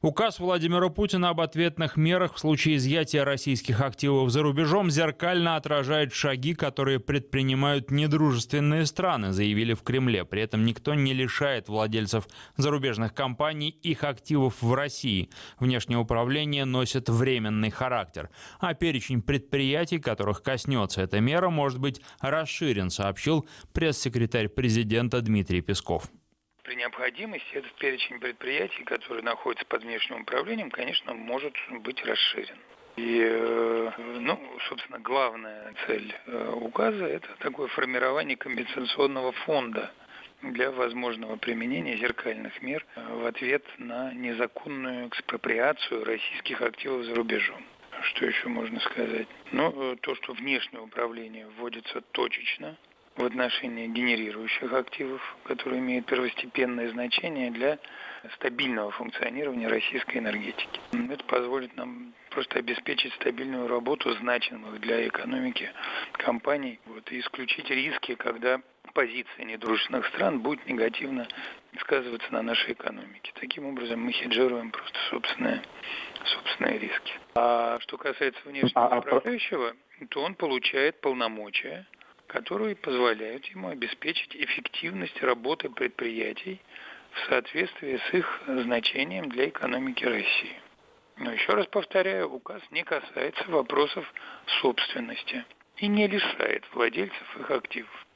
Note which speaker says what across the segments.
Speaker 1: Указ Владимира Путина об ответных мерах в случае изъятия российских активов за рубежом зеркально отражает шаги, которые предпринимают недружественные страны, заявили в Кремле. При этом никто не лишает владельцев зарубежных компаний их активов в России. Внешнее управление носит временный характер. А перечень предприятий, которых коснется эта мера, может быть расширен, сообщил пресс-секретарь президента Дмитрий Песков
Speaker 2: при необходимости этот перечень предприятий, которые находятся под внешним управлением, конечно, может быть расширен. И, э, ну, собственно, главная цель э, указа – это такое формирование компенсационного фонда для возможного применения зеркальных мер э, в ответ на незаконную экспроприацию российских активов за рубежом. Что еще можно сказать? Ну, то, что внешнее управление вводится точечно, в отношении генерирующих активов, которые имеют первостепенное значение для стабильного функционирования российской энергетики. Это позволит нам просто обеспечить стабильную работу значимых для экономики компаний вот, и исключить риски, когда позиция недружественных стран будет негативно сказываться на нашей экономике. Таким образом мы хеджируем просто собственные, собственные риски. А что касается внешнего а, а управляющего, то он получает полномочия которые позволяют ему обеспечить эффективность работы предприятий в соответствии с их значением для экономики России. Но еще раз повторяю, указ не касается вопросов собственности и не лишает владельцев их активов.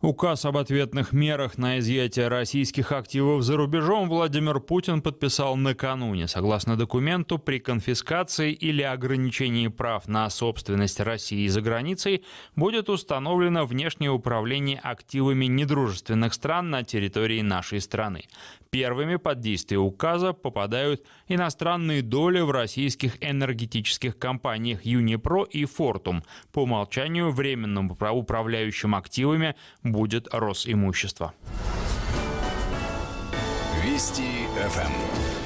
Speaker 1: Указ об ответных мерах на изъятие российских активов за рубежом Владимир Путин подписал накануне. Согласно документу, при конфискации или ограничении прав на собственность России за границей будет установлено внешнее управление активами недружественных стран на территории нашей страны. Первыми под действие указа попадают иностранные доли в российских энергетических компаниях «Юнипро» и «Фортум». По умолчанию временным управляющим активами будет Росимущество.
Speaker 3: Вести ФМ.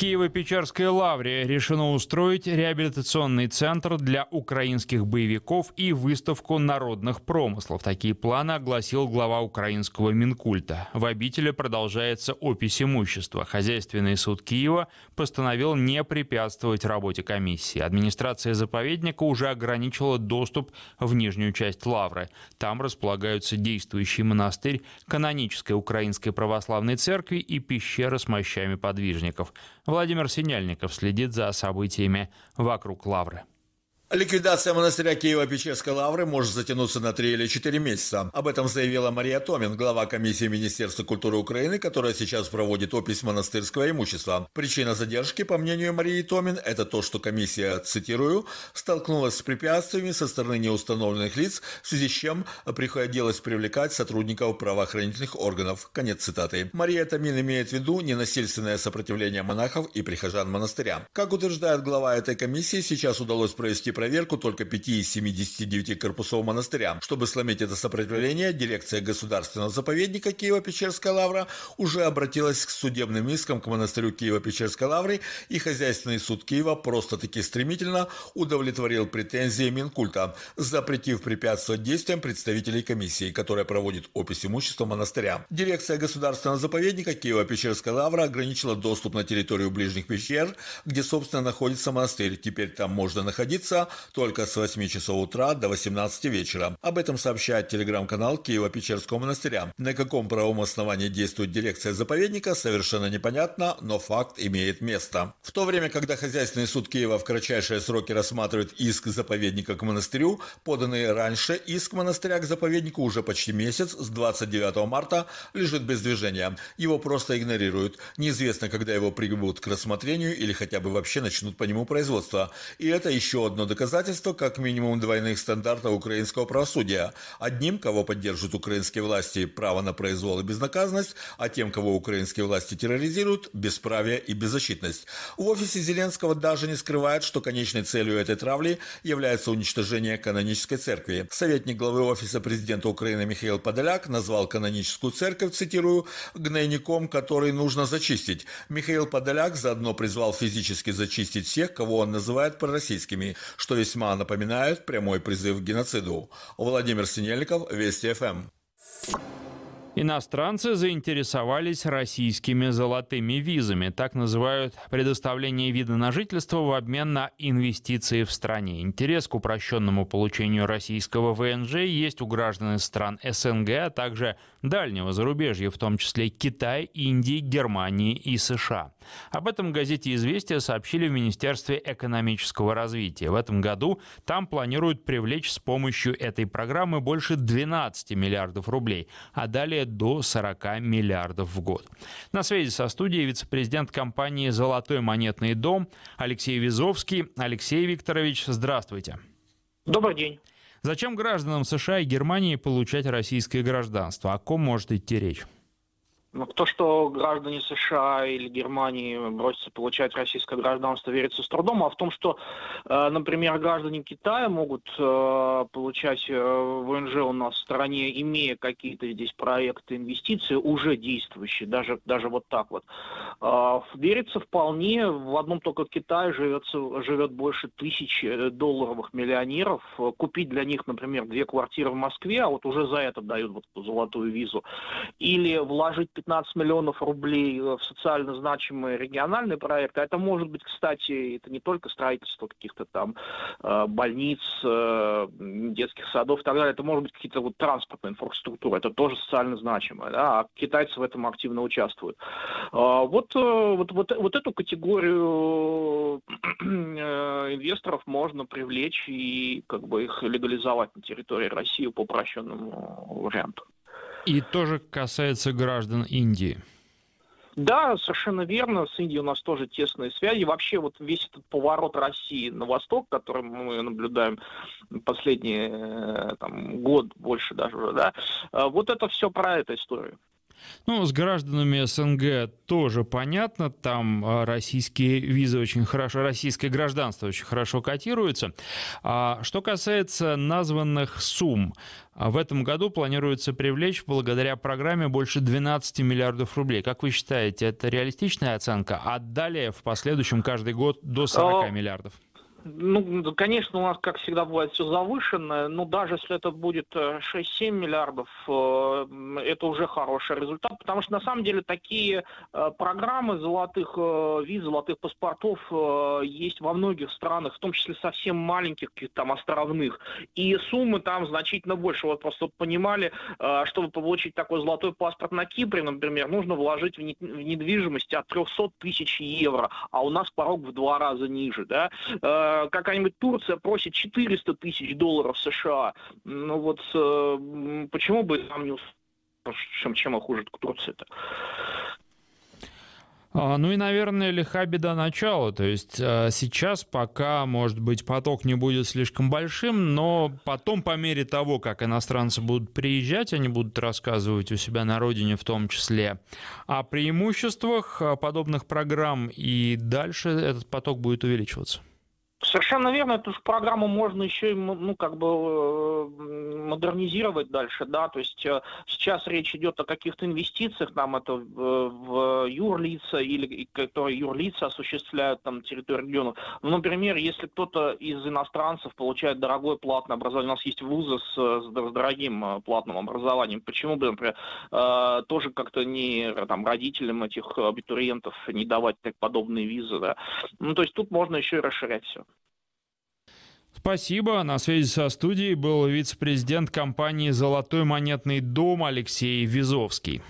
Speaker 1: Киево-Печерской лавре решено устроить реабилитационный центр для украинских боевиков и выставку народных промыслов. Такие планы огласил глава украинского Минкульта. В обители продолжается опись имущества. Хозяйственный суд Киева постановил не препятствовать работе комиссии. Администрация заповедника уже ограничила доступ в нижнюю часть лавры. Там располагаются действующий монастырь канонической Украинской Православной Церкви и пещера с мощами подвижников. Владимир Синяльников следит за событиями
Speaker 4: вокруг Лавры. Ликвидация монастыря Киева-Печерской лавры может затянуться на 3 или 4 месяца. Об этом заявила Мария Томин, глава комиссии Министерства культуры Украины, которая сейчас проводит опись монастырского имущества. Причина задержки, по мнению Марии Томин, это то, что комиссия, цитирую, столкнулась с препятствиями со стороны неустановленных лиц, в связи с чем приходилось привлекать сотрудников правоохранительных органов. Конец цитаты. Мария Томин имеет в виду ненасильственное сопротивление монахов и прихожан монастыря. Как утверждает глава этой комиссии, сейчас удалось провести проверку только 5 из 79 корпусов монастыря. Чтобы сломить это сопротивление, дирекция государственного заповедника Киево-Печерская лавра уже обратилась к судебным искам к монастырю Киево-Печерской лавры, и хозяйственный суд Киева просто-таки стремительно удовлетворил претензии Минкульта, запретив препятствовать действиям представителей комиссии, которая проводит опись имущества монастыря. Дирекция государственного заповедника Киево-Печерская лавра ограничила доступ на территорию ближних пещер, где, собственно, находится монастырь. Теперь там можно находиться только с 8 часов утра до 18 вечера. Об этом сообщает телеграм-канал Киево-Печерского монастыря. На каком правом основании действует дирекция заповедника, совершенно непонятно, но факт имеет место. В то время, когда хозяйственный суд Киева в кратчайшие сроки рассматривает иск заповедника к монастырю, поданный раньше иск монастыря к заповеднику уже почти месяц, с 29 марта, лежит без движения. Его просто игнорируют. Неизвестно, когда его прибудут к рассмотрению или хотя бы вообще начнут по нему производство. И это еще одно доказательство доказательство как минимум двойных стандартов украинского правосудия. Одним, кого поддерживают украинские власти, право на произвол и безнаказанность, а тем, кого украинские власти терроризируют, бесправие и беззащитность. В офисе Зеленского даже не скрывают, что конечной целью этой травли является уничтожение канонической церкви. Советник главы офиса президента Украины Михаил Подоляк назвал каноническую церковь, цитирую, «гнойником, который нужно зачистить». Михаил Подоляк заодно призвал физически зачистить всех, кого он называет пророссийскими, что что весьма напоминает прямой призыв к геноциду. Владимир Синельников, Вести ФМ. Иностранцы заинтересовались российскими
Speaker 1: золотыми визами. Так называют предоставление вида на жительство в обмен на инвестиции в стране. Интерес к упрощенному получению российского ВНЖ есть у граждан из стран СНГ, а также дальнего зарубежья, в том числе Китая, Индии, Германии и США. Об этом газете «Известия» сообщили в Министерстве экономического развития. В этом году там планируют привлечь с помощью этой программы больше 12 миллиардов рублей, а далее составляет до 40 миллиардов в год. На связи со студией вице-президент компании «Золотой монетный дом» Алексей Визовский. Алексей Викторович, здравствуйте. Добрый день. Зачем гражданам США и Германии получать российское гражданство? О ком может идти речь?
Speaker 5: Но ну, то, что граждане США или Германии бросятся получать российское гражданство, верится с трудом, а в том, что, э, например, граждане Китая могут э, получать э, ВНЖ у нас в стране, имея какие-то здесь проекты инвестиции, уже действующие, даже, даже вот так вот. Верится вполне, в одном только Китае живется, живет больше тысячи долларовых миллионеров. Купить для них, например, две квартиры в Москве, а вот уже за это дают вот золотую визу. Или вложить 15 миллионов рублей э, в социально значимые региональные проекты. Это может быть, кстати, это не только строительство каких-то там э, больниц, э, детских садов и так далее. Это может быть какие-то вот транспортные инфраструктуры. Это тоже социально значимое. Да? А китайцы в этом активно участвуют. А, вот, вот, вот, вот эту категорию инвесторов можно привлечь и как бы их легализовать на территории России по упрощенному
Speaker 1: варианту. И тоже касается граждан Индии.
Speaker 5: Да, совершенно верно. С Индией у нас тоже тесные связи. Вообще вот весь этот поворот России на восток, который мы наблюдаем последний э, там, год больше даже, да, э, вот это все про эту историю.
Speaker 1: Ну, с гражданами СНГ тоже понятно, там а, российские визы очень хорошо, российское гражданство очень хорошо котируется. А, что касается названных сумм, а, в этом году планируется привлечь благодаря программе больше 12 миллиардов рублей. Как вы считаете, это реалистичная оценка? А далее в последующем каждый год до 40 миллиардов?
Speaker 5: Ну, конечно, у нас, как всегда, бывает все завышено, но даже если это будет 6-7 э, миллиардов, э, это уже хороший результат, потому что на самом деле такие э, программы золотых виз, золотых паспортов есть во многих странах, в том числе совсем маленьких, там, островных, и суммы там значительно больше. Вот просто понимали, чтобы получить такой золотой паспорт на Кипре, например, нужно вложить в недвижимость от 300 тысяч евро, а у нас порог в два раза ниже, да, какая-нибудь Турция просит 400 тысяч долларов США, ну вот э, почему бы нам не чем, чем хуже Турция-то?
Speaker 1: А, ну и, наверное, лиха беда начала. То есть а, сейчас пока, может быть, поток не будет слишком большим, но потом, по мере того, как иностранцы будут приезжать, они будут рассказывать у себя на родине в том числе о преимуществах а, подобных программ, и дальше этот поток будет увеличиваться.
Speaker 5: Совершенно верно, эту же программу можно еще и ну, как бы э, модернизировать дальше, да, то есть э, сейчас речь идет о каких-то инвестициях, там это э, в юрлица или которые юрлица осуществляют там территорию региона. Ну, например, если кто-то из иностранцев получает дорогое платное образование, у нас есть вузы с, с дорогим платным образованием, почему бы, например, тоже как-то не там родителям этих абитуриентов не давать так подобные визы, да. Ну, то есть тут можно еще и расширять все.
Speaker 1: Спасибо. На связи со студией был вице-президент компании «Золотой монетный дом» Алексей Визовский.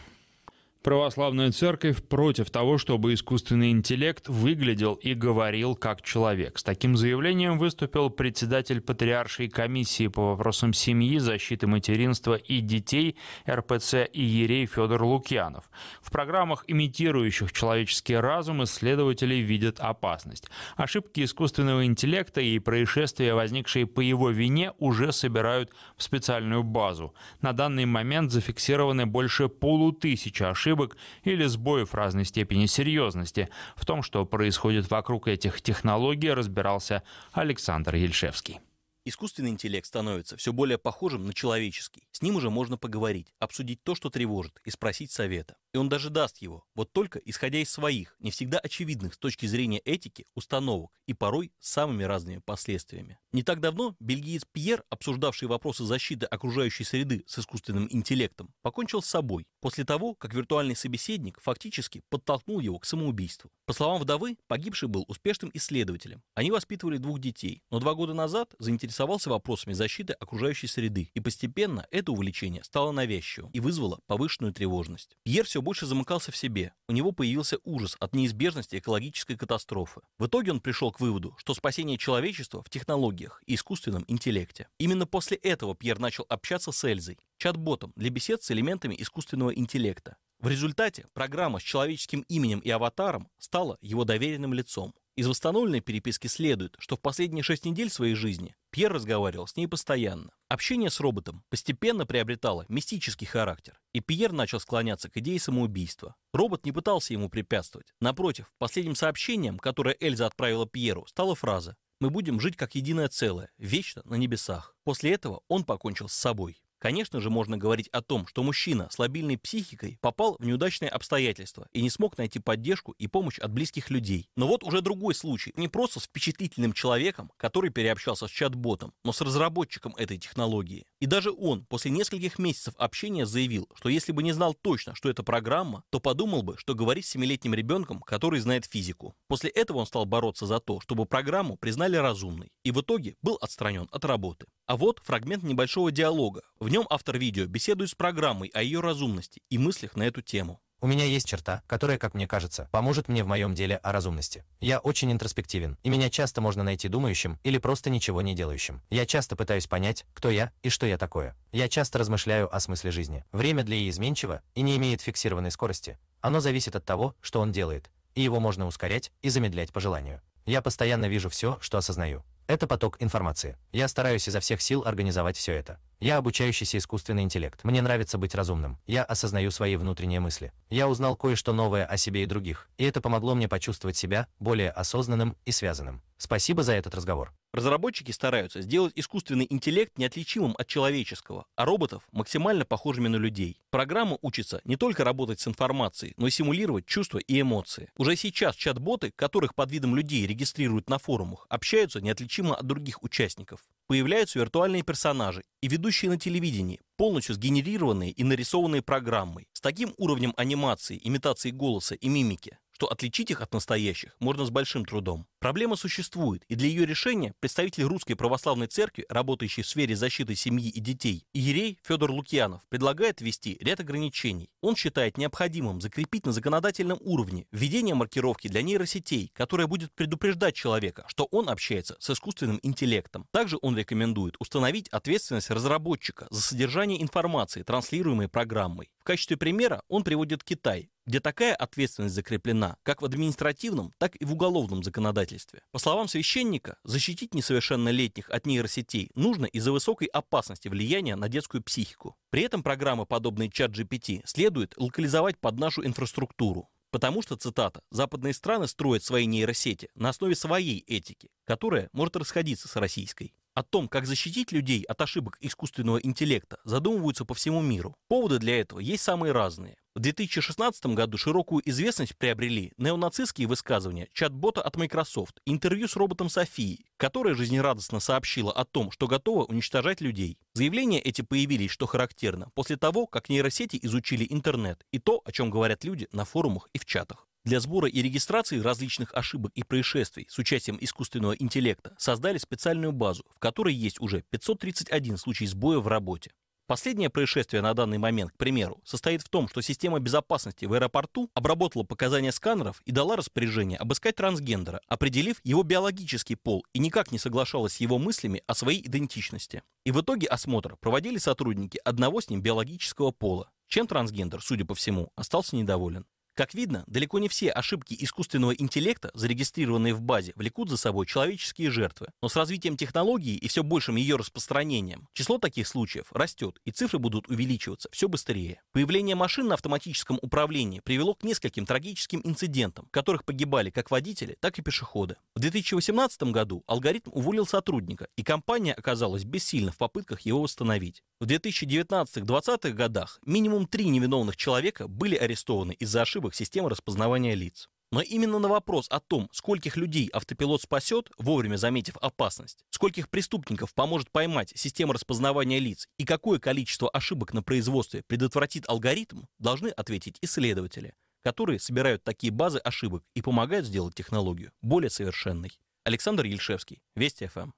Speaker 1: Православная церковь против того, чтобы искусственный интеллект выглядел и говорил как человек. С таким заявлением выступил председатель Патриаршей комиссии по вопросам семьи, защиты материнства и детей РПЦ и Иерей Федор Лукьянов. В программах, имитирующих человеческий разум, исследователи видят опасность. Ошибки искусственного интеллекта и происшествия, возникшие по его вине, уже собирают в специальную базу. На данный момент зафиксированы больше полутысячи ошибок ошибок или сбоев разной степени серьезности. В том, что происходит вокруг этих технологий, разбирался Александр Ельшевский.
Speaker 6: Искусственный интеллект становится все более похожим на человеческий. С ним уже можно поговорить, обсудить то, что тревожит, и спросить совета. И он даже даст его, вот только исходя из своих, не всегда очевидных с точки зрения этики, установок и порой с самыми разными последствиями. Не так давно бельгиец Пьер, обсуждавший вопросы защиты окружающей среды с искусственным интеллектом, покончил с собой после того, как виртуальный собеседник фактически подтолкнул его к самоубийству. По словам вдовы, погибший был успешным исследователем. Они воспитывали двух детей, но два года назад заинтересовались заинтересовался вопросами защиты окружающей среды, и постепенно это увлечение стало навязчивым и вызвало повышенную тревожность. Пьер все больше замыкался в себе, у него появился ужас от неизбежности экологической катастрофы. В итоге он пришел к выводу, что спасение человечества в технологиях и искусственном интеллекте. Именно после этого Пьер начал общаться с Эльзой, чат-ботом для бесед с элементами искусственного интеллекта, в результате программа с человеческим именем и аватаром стала его доверенным лицом. Из восстановленной переписки следует, что в последние шесть недель своей жизни Пьер разговаривал с ней постоянно. Общение с роботом постепенно приобретало мистический характер, и Пьер начал склоняться к идее самоубийства. Робот не пытался ему препятствовать. Напротив, последним сообщением, которое Эльза отправила Пьеру, стала фраза «Мы будем жить как единое целое, вечно на небесах». После этого он покончил с собой. Конечно же, можно говорить о том, что мужчина с лобильной психикой попал в неудачные обстоятельства и не смог найти поддержку и помощь от близких людей. Но вот уже другой случай. Не просто с впечатлительным человеком, который переобщался с чат-ботом, но с разработчиком этой технологии. И даже он после нескольких месяцев общения заявил, что если бы не знал точно, что это программа, то подумал бы, что говорит с 7 ребенком, который знает физику. После этого он стал бороться за то, чтобы программу признали разумной, и в итоге был отстранен от работы. А вот фрагмент небольшого диалога. В нем автор видео беседует с программой о ее разумности и мыслях на эту тему. У меня есть черта, которая, как мне кажется, поможет мне в моем деле о разумности. Я очень интроспективен, и меня часто можно найти думающим или просто ничего не делающим. Я часто пытаюсь понять, кто я и что я такое. Я часто размышляю о смысле жизни. Время для изменчиво и не имеет фиксированной скорости. Оно зависит от того, что он делает, и его можно ускорять и замедлять по желанию. Я постоянно вижу все, что осознаю. Это поток информации. Я стараюсь изо всех сил организовать все это. Я обучающийся искусственный интеллект. Мне нравится быть разумным. Я осознаю свои внутренние мысли. Я узнал кое-что новое о себе и других, и это помогло мне почувствовать себя более осознанным и связанным. Спасибо за этот разговор. Разработчики стараются сделать искусственный интеллект неотличимым от человеческого, а роботов максимально похожими на людей. Программа учится не только работать с информацией, но и симулировать чувства и эмоции. Уже сейчас чат-боты, которых под видом людей регистрируют на форумах, общаются неотличимо от других участников появляются виртуальные персонажи и ведущие на телевидении, полностью сгенерированные и нарисованные программой, с таким уровнем анимации, имитации голоса и мимики, что отличить их от настоящих можно с большим трудом. Проблема существует, и для ее решения представитель Русской Православной Церкви, работающий в сфере защиты семьи и детей, Иерей Федор Лукьянов предлагает ввести ряд ограничений. Он считает необходимым закрепить на законодательном уровне введение маркировки для нейросетей, которая будет предупреждать человека, что он общается с искусственным интеллектом. Также он рекомендует установить ответственность разработчика за содержание информации, транслируемой программой. В качестве примера он приводит Китай, где такая ответственность закреплена как в административном, так и в уголовном законодательстве. По словам священника, защитить несовершеннолетних от нейросетей нужно из-за высокой опасности влияния на детскую психику. При этом программы, подобные чат GPT, следует локализовать под нашу инфраструктуру. Потому что, цитата, «западные страны строят свои нейросети на основе своей этики, которая может расходиться с российской». О том, как защитить людей от ошибок искусственного интеллекта, задумываются по всему миру. Поводы для этого есть самые разные. В 2016 году широкую известность приобрели неонацистские высказывания чат-бота от Microsoft, интервью с роботом Софией, которая жизнерадостно сообщила о том, что готова уничтожать людей. Заявления эти появились, что характерно, после того, как нейросети изучили интернет и то, о чем говорят люди на форумах и в чатах. Для сбора и регистрации различных ошибок и происшествий с участием искусственного интеллекта создали специальную базу, в которой есть уже 531 случай сбоя в работе. Последнее происшествие на данный момент, к примеру, состоит в том, что система безопасности в аэропорту обработала показания сканеров и дала распоряжение обыскать трансгендера, определив его биологический пол и никак не соглашалась с его мыслями о своей идентичности. И в итоге осмотр проводили сотрудники одного с ним биологического пола, чем трансгендер, судя по всему, остался недоволен. Как видно, далеко не все ошибки искусственного интеллекта, зарегистрированные в базе, влекут за собой человеческие жертвы. Но с развитием технологии и все большим ее распространением число таких случаев растет, и цифры будут увеличиваться все быстрее. Появление машин на автоматическом управлении привело к нескольким трагическим инцидентам, в которых погибали как водители, так и пешеходы. В 2018 году алгоритм уволил сотрудника, и компания оказалась бессильна в попытках его восстановить. В 2019-2020 годах минимум три невиновных человека были арестованы из-за ошибок первых систем распознавания лиц. Но именно на вопрос о том, скольких людей автопилот спасет, вовремя заметив опасность, скольких преступников поможет поймать система распознавания лиц и какое количество ошибок на производстве предотвратит алгоритм, должны ответить исследователи, которые собирают такие базы ошибок и помогают сделать технологию более совершенной. Александр Ельшевский, Вести ФМ.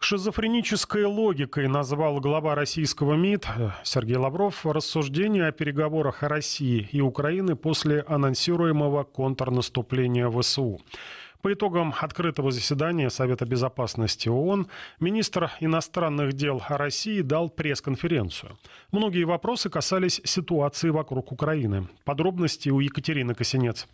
Speaker 7: Шизофренической логикой назвал глава российского МИД э, Сергей Лавров рассуждение о переговорах России и Украины после анонсируемого контрнаступления ВСУ. По итогам открытого заседания Совета безопасности ООН министр иностранных дел России дал пресс-конференцию. Многие вопросы касались ситуации вокруг Украины. Подробности у Екатерины Косинец.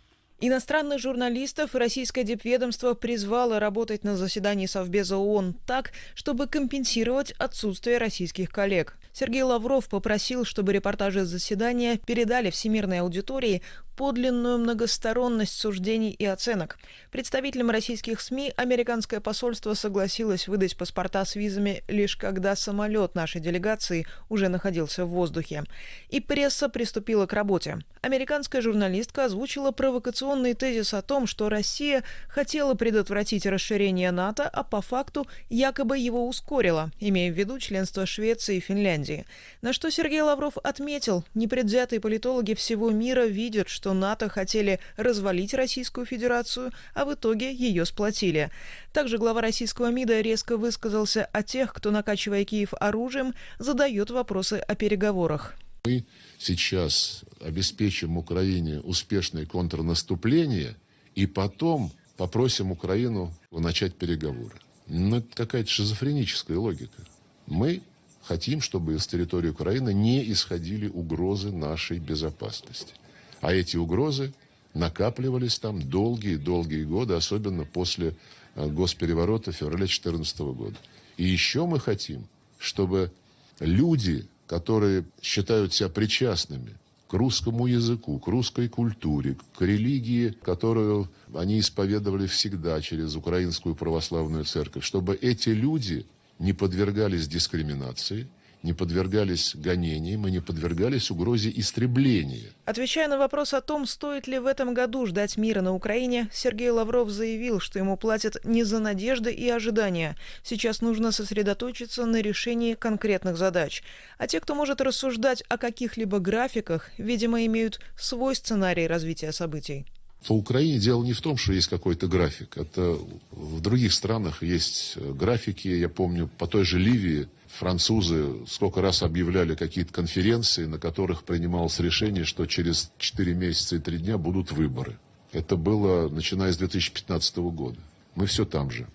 Speaker 8: Иностранных журналистов и российское депведомство призвало работать на заседании Совбеза ООН так, чтобы компенсировать отсутствие российских коллег. Сергей Лавров попросил, чтобы репортажи заседания передали всемирной аудитории подлинную многосторонность суждений и оценок. Представителям российских СМИ американское посольство согласилось выдать паспорта с визами лишь когда самолет нашей делегации уже находился в воздухе. И пресса приступила к работе. Американская журналистка озвучила провокационный тезис о том, что Россия хотела предотвратить расширение НАТО, а по факту якобы его ускорила, имея в виду членство Швеции и Финляндии. На что Сергей Лавров отметил, непредвзятые политологи всего мира видят, что что НАТО хотели развалить Российскую Федерацию, а в итоге ее сплотили. Также глава российского МИДа резко высказался о тех, кто, накачивая Киев оружием, задает вопросы о переговорах.
Speaker 9: Мы сейчас обеспечим Украине успешное контрнаступление и потом попросим Украину начать переговоры. Ну, это какая-то шизофреническая логика. Мы хотим, чтобы из территории Украины не исходили угрозы нашей безопасности. А эти угрозы накапливались там долгие-долгие годы, особенно после э, госпереворота февраля 2014 года. И еще мы хотим, чтобы люди, которые считают себя причастными к русскому языку, к русской культуре, к религии, которую они исповедовали всегда через Украинскую Православную Церковь, чтобы эти люди не подвергались дискриминации, не подвергались гонениям и не подвергались угрозе истребления.
Speaker 8: Отвечая на вопрос о том, стоит ли в этом году ждать мира на Украине, Сергей Лавров заявил, что ему платят не за надежды и ожидания. Сейчас нужно сосредоточиться на решении конкретных задач. А те, кто может рассуждать о каких-либо графиках, видимо, имеют свой сценарий развития событий
Speaker 9: по Украине дело не в том, что есть какой-то график. Это в других странах есть графики. Я помню, по той же Ливии французы сколько раз объявляли какие-то конференции, на которых принималось решение, что через 4 месяца и 3 дня будут выборы. Это было начиная с 2015 года. Мы все там же.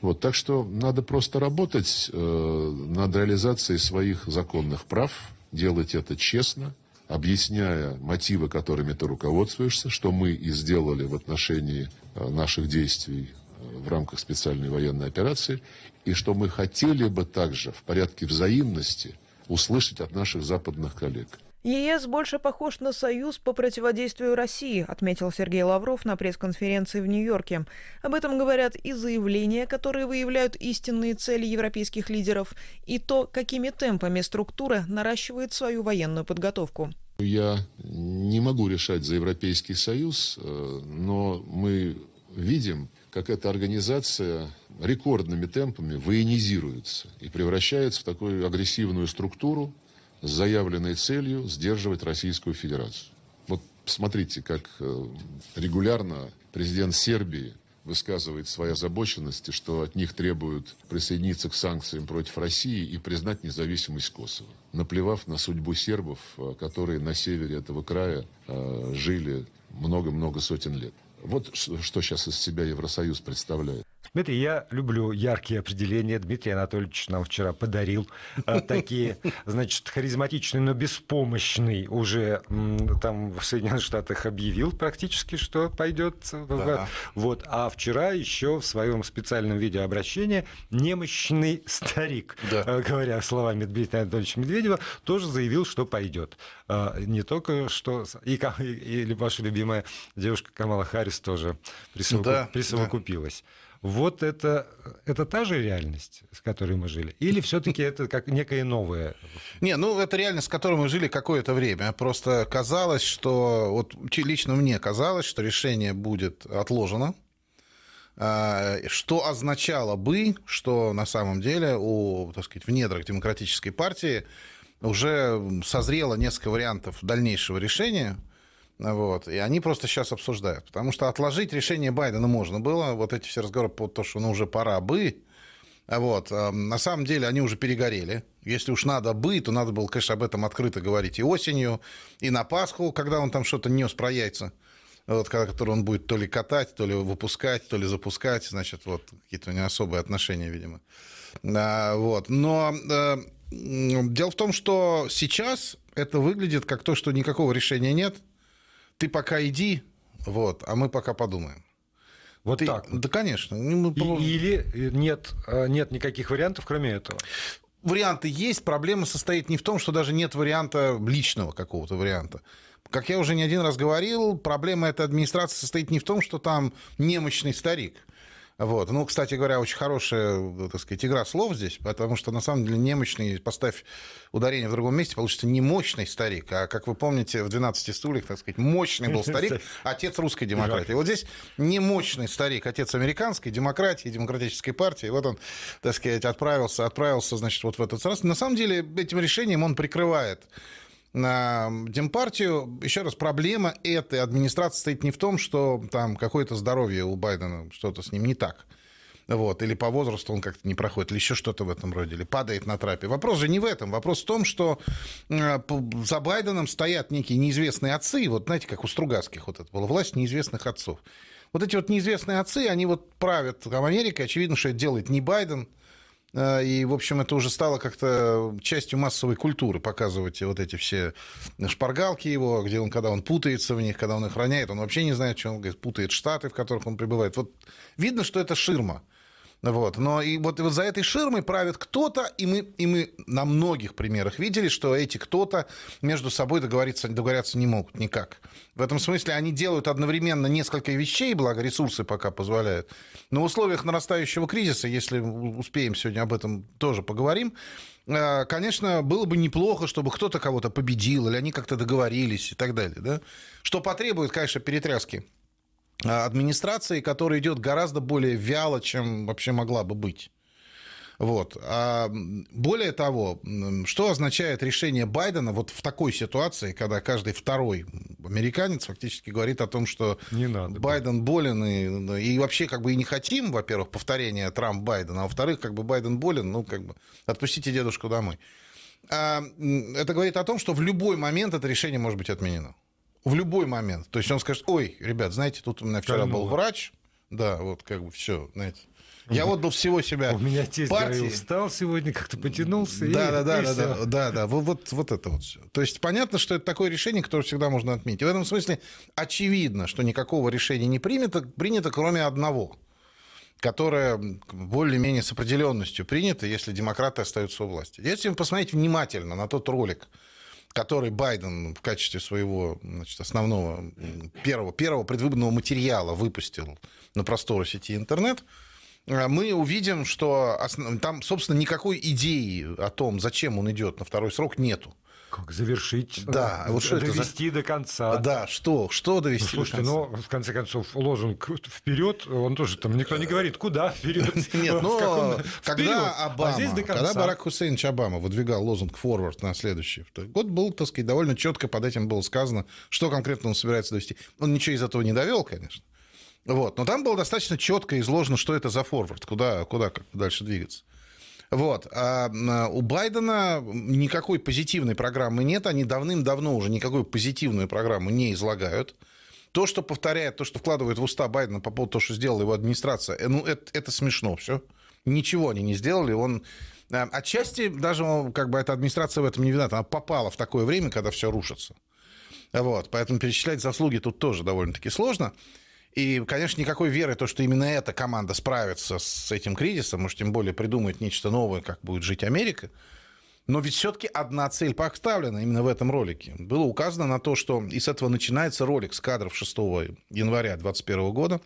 Speaker 9: Вот, так что надо просто работать э, над реализацией своих законных прав, делать это честно, объясняя мотивы, которыми ты руководствуешься, что мы и сделали в отношении э, наших действий в рамках специальной военной операции, и что мы хотели бы также в порядке взаимности услышать от наших западных коллег.
Speaker 8: ЕС больше похож на союз по противодействию России, отметил Сергей Лавров на пресс-конференции в Нью-Йорке. Об этом говорят и заявления, которые выявляют истинные цели европейских лидеров, и то, какими темпами структура наращивает свою военную подготовку.
Speaker 9: Я не могу решать за Европейский Союз, э, но мы видим, как эта организация рекордными темпами военизируется и превращается в такую агрессивную структуру с заявленной целью сдерживать Российскую Федерацию. Вот смотрите, как э, регулярно президент Сербии высказывает свои озабоченности, что от них требуют присоединиться к санкциям против России и признать независимость Косово, наплевав на судьбу сербов, э, которые на севере этого края э, жили много-много сотен лет. Вот что сейчас из себя Евросоюз представляет.
Speaker 7: Дмитрий, я люблю яркие определения. Дмитрий Анатольевич нам вчера подарил э, такие, значит, харизматичный, но беспомощный уже там в Соединенных Штатах объявил практически, что пойдет. Да. Вот. А вчера еще в своем специальном виде обращения немощный старик, да. Э, говоря словами Дмитрия Анатольевича Медведева, тоже заявил, что пойдет. Э, не только что... И, и, и ваша любимая девушка Камала Харрис тоже присовокупилась. Да, да. Вот это,
Speaker 3: это та же реальность, с которой мы жили? Или все-таки это как некое новое? Не, ну это реальность, с которой мы жили какое-то время. Просто казалось, что... Вот лично мне казалось, что решение будет отложено. А, что означало бы, что на самом деле у, так сказать, в недрах демократической партии уже созрело несколько вариантов дальнейшего решения – вот. И они просто сейчас обсуждают. Потому что отложить решение Байдена можно было. Вот эти все разговоры по то, что ну уже пора бы. Вот. Эм, на самом деле они уже перегорели. Если уж надо бы, то надо было, конечно, об этом открыто говорить и осенью, и на Пасху, когда он там что-то нес про яйца вот, который он будет то ли катать, то ли выпускать, то ли запускать, значит, вот какие-то у него особые отношения, видимо. А, вот. Но а, дело в том, что сейчас это выглядит как то, что никакого решения нет, ты пока иди, вот, а мы пока подумаем. Вот ты, так. Да, конечно. Мы... Или э, нет, э, нет никаких вариантов, кроме этого варианты есть, проблема состоит не в том, что даже нет варианта личного какого-то варианта. Как я уже не один раз говорил, проблема этой администрации состоит не в том, что там немощный старик – вот. Ну, кстати говоря, очень хорошая, э, так сказать, игра слов здесь, потому что, на самом деле, немощный, поставь ударение в другом месте, получится не мощный старик, а, как вы помните, в «12 стульях», так сказать, мощный был старик, отец русской демократии. Вот здесь не мощный старик, отец американской демократии, демократической партии. Вот он, так сказать, отправился, отправился, значит, вот в этот раз. На самом деле, этим решением он прикрывает Демпартию. Еще раз, проблема этой администрации стоит не в том, что там какое-то здоровье у Байдена, что-то с ним не так. Вот, или по возрасту он как-то не проходит, или еще что-то в этом роде, или падает на трапе. Вопрос же не в этом. Вопрос в том, что э, за Байденом стоят некие неизвестные отцы. Вот знаете, как у Стругацких вот это было, власть неизвестных отцов. Вот эти вот неизвестные отцы, они вот правят Америкой. Очевидно, что это делает не Байден, Э, и, в общем, это уже стало как-то э, частью массовой культуры показывать вот эти все шпаргалки его, где он, когда он путается в них, когда он их роняет, он вообще не знает, что он говорит, путает штаты, в которых он пребывает. Вот видно, что это ширма. Вот. Но и вот, и вот за этой ширмой правит кто-то, и мы, и мы на многих примерах видели, что эти кто-то между собой договориться, договорятся не могут никак. В этом смысле они делают одновременно несколько вещей, благо ресурсы пока позволяют. Но в условиях нарастающего кризиса, если успеем сегодня об этом тоже поговорим, э, конечно, было бы неплохо, чтобы кто-то кого-то победил, или они как-то договорились и так далее. Да? Что потребует, конечно, перетряски Э, администрации, которая идет гораздо более вяло, чем вообще могла бы быть. Вот. А более того, что означает решение Байдена вот в такой ситуации, когда каждый второй американец фактически говорит о том, что не надо, Байден быть. болен и, ну, и вообще как бы и не хотим, во-первых, повторения Трамп-Байдена, а во-вторых, как бы Байден болен, ну как бы отпустите дедушку домой. А, это говорит о том, что в любой момент это решение может быть отменено. В любой момент. То есть он скажет, ой, ребят, знаете, тут у меня вчера Кольнуло. был врач, да, вот как бы все, знаете. Я отдал всего себя. У меня тесть партии. говорил,
Speaker 7: встал сегодня, как-то потянулся. Да, и, да, да, и да, да,
Speaker 3: да, да, вот, вот это вот все. То есть понятно, что это такое решение, которое всегда можно отменить. в этом смысле очевидно, что никакого решения не принято, принято кроме одного, которое более-менее с определенностью принято, если демократы остаются у власти. Если посмотреть внимательно на тот ролик, который Байден в качестве своего значит, основного первого, первого предвыборного материала выпустил на просторы сети интернет, э, мы увидим, что основ... там, собственно, никакой идеи о том, зачем он идет на второй срок, нету. Как завершить, э, да, а вот что довести
Speaker 7: это за... до конца. А, да,
Speaker 3: что, что довести ну, слушайте, до конца? но
Speaker 7: ну, в конце концов лозунг вперед, он тоже там никто не говорит, куда вперед. Нет, но ну, когда а Обама, когда Барак
Speaker 3: Хусейнович Обама выдвигал лозунг форвард на следующий год, был, так сказать, довольно четко под этим было сказано, что конкретно он собирается довести. Он ничего из этого не довел, конечно. Вот. Но там было достаточно четко изложено, что это за форвард, куда, куда дальше двигаться. Вот. А у Байдена никакой позитивной программы нет. Они давным-давно уже никакую позитивную программу не излагают. То, что повторяет, то, что вкладывает в уста Байдена по поводу того, что сделала его администрация, э, ну, это, это смешно все. Ничего они не сделали. Он э, отчасти даже как бы эта администрация в этом не виновата. Она попала в такое время, когда все рушится. Вот, поэтому перечислять заслуги тут тоже довольно-таки сложно. И, конечно, никакой веры, то, что именно эта команда справится с этим кризисом, уж тем более придумает нечто новое, как будет жить Америка, но ведь все-таки одна цель поставлена именно в этом ролике. Было указано на то, что и с этого начинается ролик с кадров 6 января 2021 года.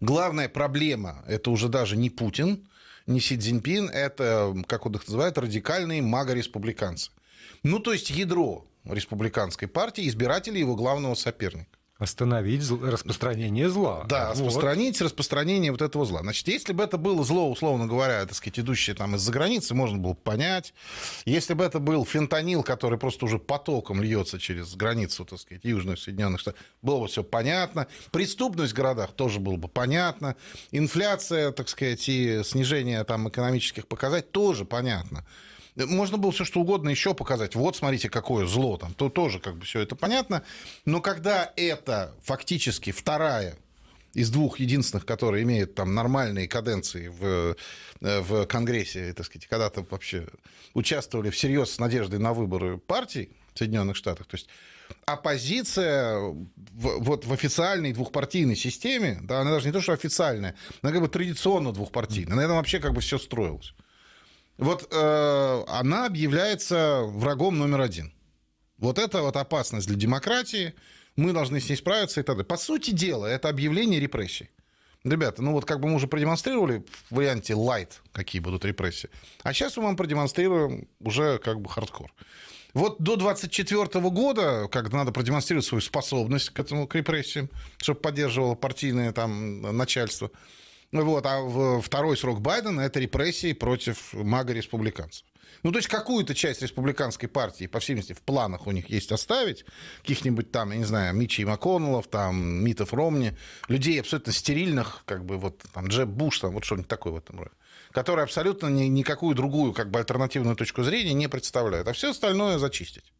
Speaker 3: Главная проблема – это уже даже не Путин, не Си Цзиньпин, это, как он их называет, радикальные мага республиканцы Ну, то есть ядро республиканской партии, избиратели его главного соперника. Остановить зл... распространение зла. Да, вот. распространить распространение вот этого зла. Значит, если бы это было зло, условно говоря, так сказать, идущее там из-за границы, можно было понять. Если бы это был фентанил, который просто уже потоком льется через границу, так сказать, Южных Соединенных Штатов, было бы все понятно. Преступность в городах тоже было бы понятно. Инфляция, так сказать, и снижение там экономических показателей тоже понятно. Можно было все что угодно еще показать. Вот, смотрите, какое зло там. То тоже как бы все это понятно. Но когда это фактически вторая из двух единственных, которые имеют там нормальные каденции в, э, в Конгрессе, э, так сказать, когда-то вообще участвовали всерьез с надеждой на выборы партий в Соединенных Штатах. То есть оппозиция в, вот в официальной двухпартийной системе, да, она даже не то, что официальная, она как бы традиционно двухпартийная. На этом вообще как бы все строилось вот э, она объявляется врагом номер один. Вот это вот опасность для демократии, мы должны с ней справиться и так далее. По сути дела, это объявление репрессий. Ребята, ну вот как бы мы уже продемонстрировали в варианте лайт, какие будут репрессии. А сейчас мы вам продемонстрируем уже как бы хардкор. Вот до 24 года, когда надо продемонстрировать свою способность к этому к репрессиям, чтобы поддерживало партийное там начальство, вот, а второй срок Байдена – это репрессии против мага-республиканцев. Ну, то есть какую-то часть республиканской партии, по всей видимости, в планах у них есть оставить, каких-нибудь там, я не знаю, Мичи МакКоннеллов, там, Митов Ромни, людей абсолютно стерильных, как бы вот там Джеб Буш, там вот что-нибудь такое в этом роде, которые абсолютно ни, никакую другую, как бы альтернативную точку зрения не представляют, а все остальное зачистить.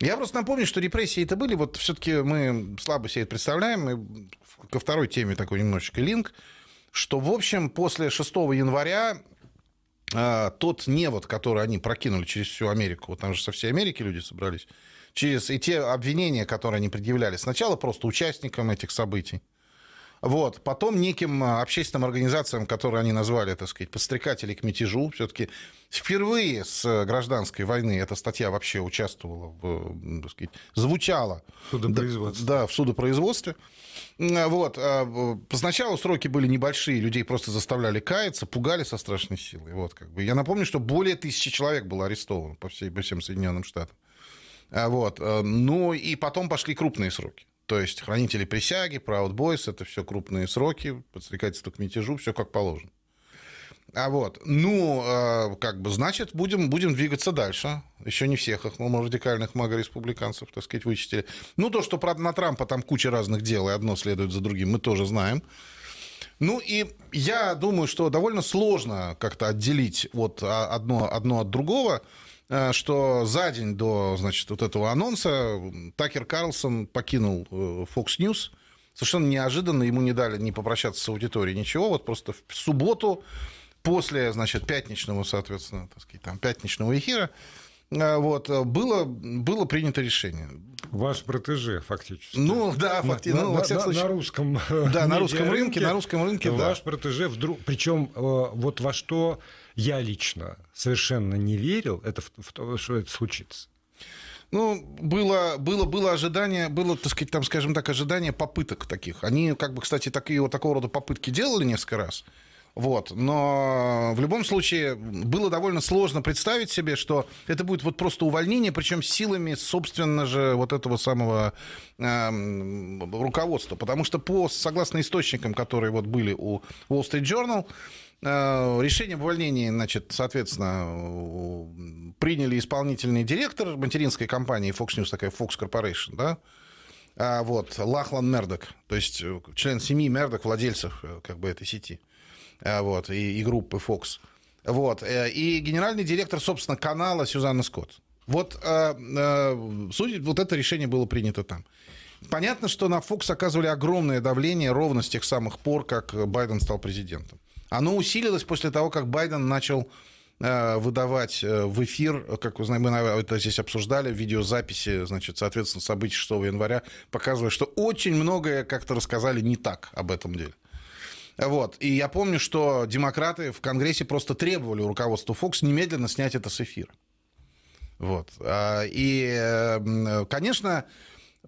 Speaker 3: Я просто напомню, что репрессии это были, вот все-таки мы слабо себе это представляем, и ко второй теме такой немножечко линк – что, в общем, после 6 января а, тот невод, который они прокинули через всю Америку, вот там же со всей Америки люди собрались, через и те обвинения, которые они предъявляли сначала просто участникам этих событий, вот. Потом неким а, общественным организациям, которые они назвали, так сказать, подстрекателей к мятежу, все-таки впервые с э, гражданской войны эта статья вообще участвовала, в, так сказать, звучала. Судопроизводство. Да, да, в судопроизводстве. А, вот. Сначала а, сроки были небольшие, людей просто заставляли каяться, пугали со страшной силой. Вот, как бы. Я напомню, что более тысячи человек было арестовано по, всей, по всем Соединенным Штатам. Вот. Э, ну и потом пошли крупные сроки. То есть хранители присяги, Proud Boys, это все крупные сроки, подстрекательство к мятежу, все как положено. А вот, ну, а, как бы, значит, будем, будем двигаться дальше. Еще не всех их, ну, радикальных мага-республиканцев, так сказать, вычистили. Ну, то, что про, на Трампа там куча разных дел, и одно следует за другим, мы тоже знаем. Ну, и я думаю, что довольно сложно как-то отделить вот а, одно, одно от другого. Э, что за день до, значит, вот этого анонса Такер Карлсон покинул э, Fox News. Совершенно неожиданно, ему не дали не попрощаться с аудиторией, ничего. Вот просто в субботу после, значит, пятничного, соответственно, так сказать, там, пятничного эфира э, вот, было, было принято решение. Ваш протеже, фактически. Ну, да, фактически. На,
Speaker 7: ну, на, во всяком случае, на русском Да, на русском рынке, рынке, на русском рынке, ваш да. Ваш протеже вдруг, причем вот во что я лично совершенно не верил, это в, то, что это случится.
Speaker 3: Ну, было, было, было ожидание, было, так сказать, там, скажем так, ожидание попыток таких. Они, как бы, кстати, такие, вот такого рода попытки делали несколько раз. Вот. Но в любом случае было довольно сложно представить себе, что это будет вот просто увольнение, причем силами, собственно же, вот этого самого э, руководства. Потому что по, согласно источникам, которые вот были у Wall Street Journal, Э, решение об увольнении, значит, соответственно, приняли исполнительный директор материнской компании Fox News, такая Fox Corporation, да, а вот, Лахлан Мердок, то есть э, член семьи Мердок, владельцев э, как бы этой сети, а вот, и, и группы Fox. Вот, и генеральный директор, собственно, канала Сюзанна Скотт. Вот, судя, вот это решение было принято там. Понятно, что на Фокс оказывали огромное давление ровно с тех самых пор, как Байден стал президентом. Оно усилилось после того, как Байден начал э, выдавать э, в эфир, как вы знаете, мы это здесь обсуждали, видеозаписи, значит, соответственно, событий 6 января, показывая, что очень многое как-то рассказали не так об этом деле. Вот. И я помню, что демократы в Конгрессе просто требовали у руководства Fox немедленно снять это с эфира. Вот. А, и, э, конечно,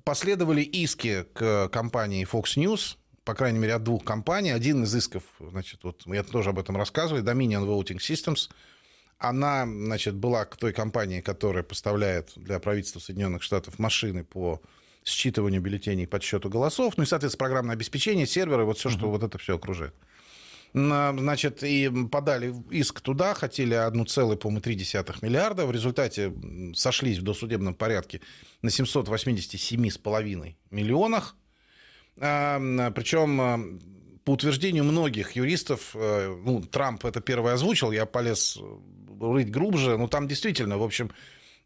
Speaker 3: последовали иски к компании Fox News – по крайней мере, от двух компаний. Один из исков, значит, вот я тоже об этом рассказываю, Dominion Voting Systems, она, значит, была к той компании, которая поставляет для правительства Соединенных Штатов машины по считыванию бюллетеней подсчету голосов, ну и, соответственно, программное обеспечение, серверы, вот все, mm-hmm. что вот это все окружает. Значит, и подали иск туда, хотели 1,3 миллиарда. В результате сошлись в досудебном порядке на 787,5 миллионах. Причем а, по утверждению многих юристов, э, ну, Трамп это первый озвучил, я полез э, рыть грубже, но там действительно, в общем,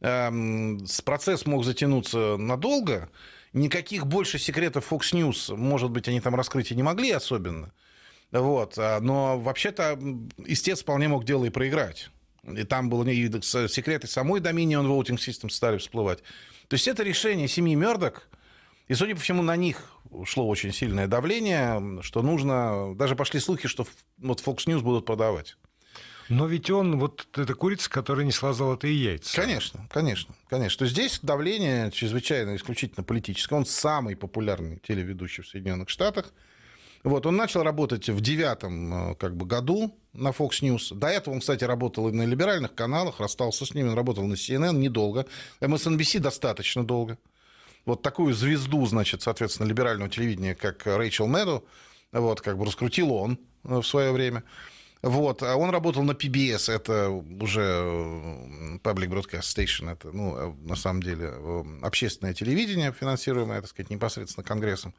Speaker 3: процесс мог затянуться надолго, никаких больше секретов Fox News, может быть, они там раскрыть и не могли особенно, вот, а, но вообще-то истец вполне мог дело и проиграть. И там было не секреты самой Dominion Voting System стали всплывать. То есть это решение семьи Мердок – и, судя по всему, на них шло очень сильное давление, что нужно... Даже пошли слухи, что вот Fox News будут продавать. Но ведь он, вот эта курица, которая несла золотые яйца. Конечно, конечно, конечно. То здесь давление чрезвычайно исключительно политическое. Он самый популярный телеведущий в Соединенных Штатах. Вот, он начал работать в девятом э, как бы, году на Fox News. До этого он, кстати, работал и на либеральных каналах, расстался с ними, он работал на CNN недолго. MSNBC достаточно долго вот такую звезду, значит, соответственно, либерального телевидения, как Рэйчел Мэдду, вот, как бы раскрутил он э, в свое время. Вот, а он работал на PBS, это уже Public Broadcast Station, это, ну, э, на самом деле, э, общественное телевидение, финансируемое, так сказать, непосредственно Конгрессом.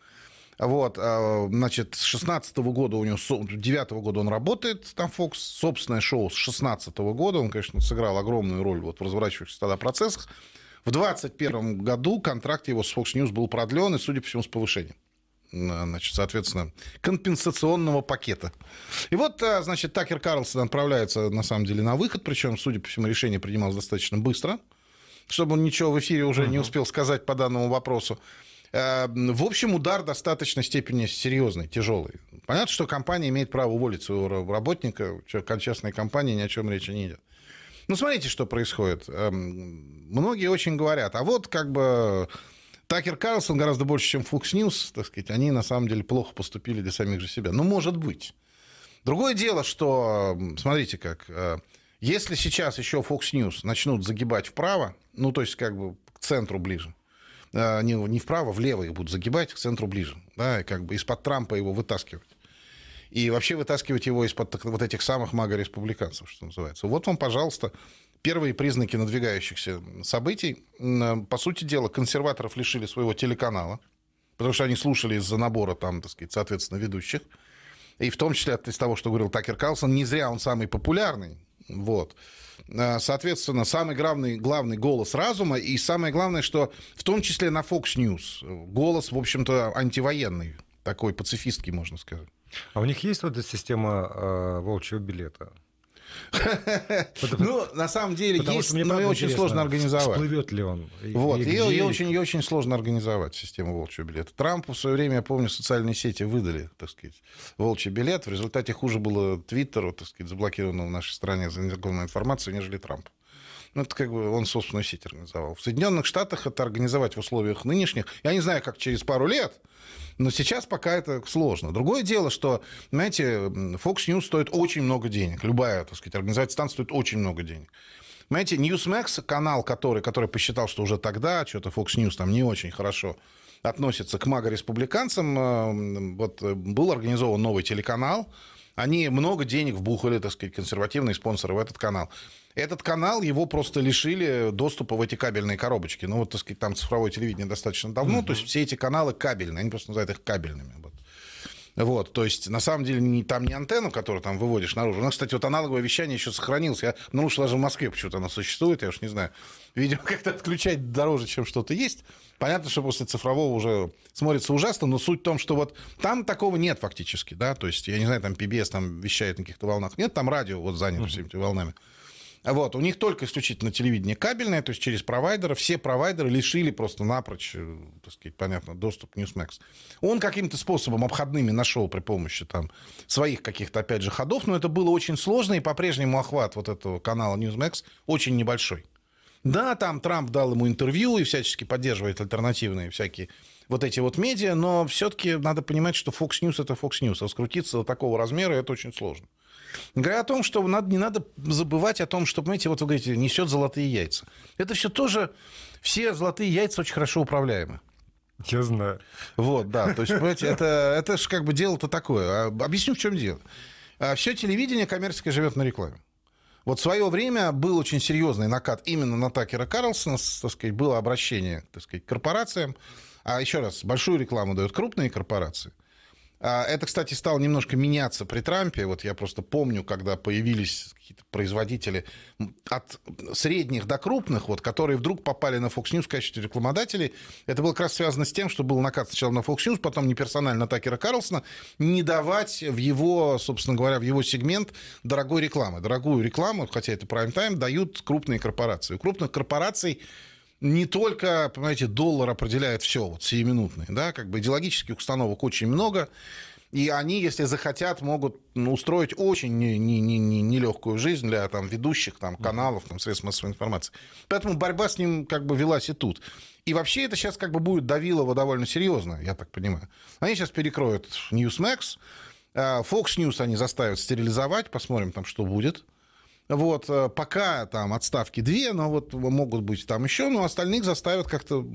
Speaker 3: Вот, а, значит, с 16 года у него, с 9 года он работает там Fox, собственное шоу с 16 года, он, конечно, сыграл огромную роль вот в разворачивающихся тогда процессах, в 2021 году контракт его с Fox News был продлен, и, судя по всему, с повышением э, значит, соответственно, компенсационного пакета. И вот, э, значит, Такер Карлсон отправляется, на самом деле, на выход, причем, судя по всему, решение принималось достаточно быстро, чтобы он ничего в эфире уже не успел сказать по данному вопросу. Э, в общем, удар достаточно степени серьезный, тяжелый. Понятно, что компания имеет право уволить своего работника, частная компания, ни о чем речи не идет. Ну, смотрите, что происходит. Эм, многие очень говорят, а вот как бы Такер Карлсон гораздо больше, чем Fox News, так сказать, они на самом деле плохо поступили для самих же себя. Ну, может быть. Другое дело, что, эм, смотрите как, э, если сейчас еще Fox News начнут загибать вправо, ну, то есть как бы к центру ближе, э, не, вправо, а влево их будут загибать, к центру ближе, да, и как бы из-под Трампа его вытаскивать и вообще вытаскивать его из-под вот этих самых маго-республиканцев, что называется. Вот вам, пожалуйста, первые признаки надвигающихся событий. Э, по сути дела, консерваторов лишили своего телеканала, потому что они слушали из-за набора там, так сказать, соответственно, ведущих. И в том числе из того, что говорил Такер Карлсон, не зря он самый популярный. Вот. Э, соответственно, самый главный, главный голос разума, и самое главное, что в том числе на Fox News э, голос, в общем-то, антивоенный, такой пацифистский, можно сказать. А у них есть вот эта система э, волчьего билета? Ну, на самом деле, есть, но ее очень сложно организовать. Всплывет ли он? Вот, ее очень, и очень сложно организовать, систему волчьего билета. Трампу в свое время, я помню, социальные сети выдали, так сказать, волчий билет. В результате хуже было Твиттеру, так сказать, заблокированному в нашей стране за незаконную информацию, нежели Трампу. Ну, это как бы он собственную сеть организовал. В Соединенных Штатах это организовать в условиях нынешних, я не знаю, как через пару лет, но сейчас пока это сложно. Другое дело, что, знаете, Fox News стоит очень много денег. Любая, так сказать, организация стан стоит очень много денег. Знаете, Newsmax, канал, который, который посчитал, что уже тогда что-то Fox News там не очень хорошо относится к маго-республиканцам, э, вот э, был организован новый телеканал, они много денег вбухали, так сказать, консервативные спонсоры в этот канал. Этот канал, его просто лишили доступа в эти кабельные коробочки. Ну, вот, так сказать, там цифровое телевидение достаточно давно, mm то есть все эти каналы кабельные, они просто называют их кабельными. Вот. Вот, то есть, на самом деле, не, там не антенну, которую там выводишь наружу. У нас, кстати, вот аналоговое вещание еще сохранилось. Я нарушу даже в Москве почему-то оно существует, я уж не знаю. Видимо, как-то отключать дороже, чем что-то есть. Понятно, что после цифрового уже смотрится ужасно, но суть в том, что вот там такого нет фактически, да, то есть, я не знаю, там PBS там вещает на каких-то волнах. Нет, там радио вот занято всеми этими волнами. Вот, у них только исключительно телевидение кабельное, то есть через провайдера. Все провайдеры лишили просто напрочь, э, так сказать, понятно, доступ к Newsmax. Он каким-то способом обходными нашел при помощи там своих каких-то, опять же, ходов, но это было очень сложно, и по-прежнему охват вот этого канала Newsmax очень небольшой. Да, там Трамп дал ему интервью и всячески поддерживает альтернативные всякие вот эти вот медиа, но все-таки надо понимать, что Fox News это Fox News, а скрутиться до такого размера это очень сложно. Говоря о том, что надо, не надо забывать о том, что, понимаете, вот вы говорите, несет золотые яйца. Это все тоже, все золотые яйца очень хорошо управляемы. Я знаю. Вот, да. То есть, понимаете, это, это же как бы дело-то такое. А, объясню, в чем дело. А, все телевидение коммерческое живет на рекламе. Вот в свое время был очень серьезный накат именно на Такера Карлсона, так сказать, было обращение так сказать, к корпорациям. А еще раз, большую рекламу дают крупные корпорации – а, это, кстати, стало немножко меняться при Трампе. Вот я просто помню, когда появились какие-то производители от средних до крупных, вот, которые вдруг попали на Fox News в качестве рекламодателей. Это было как раз связано с тем, что был наказ сначала на Fox News, потом не персонально Такера Карлсона, не давать в его, собственно говоря, в его сегмент дорогой рекламы. Дорогую рекламу, хотя это прайм-тайм, дают крупные корпорации. У крупных корпораций не только, понимаете, доллар определяет все, вот сиюминутные, да, как бы идеологических установок очень много, и они, если захотят, могут ну, устроить очень нелегкую не, не, не, не жизнь для там, ведущих там, каналов, там, средств массовой информации. Поэтому борьба с ним как бы велась и тут. И вообще это сейчас как бы будет давилово довольно серьезно, я так понимаю. Они сейчас перекроют Newsmax, а, Fox News они заставят стерилизовать, посмотрим там, что будет. Вот, э, пока там отставки две, но вот могут быть там еще, но остальных заставят как-то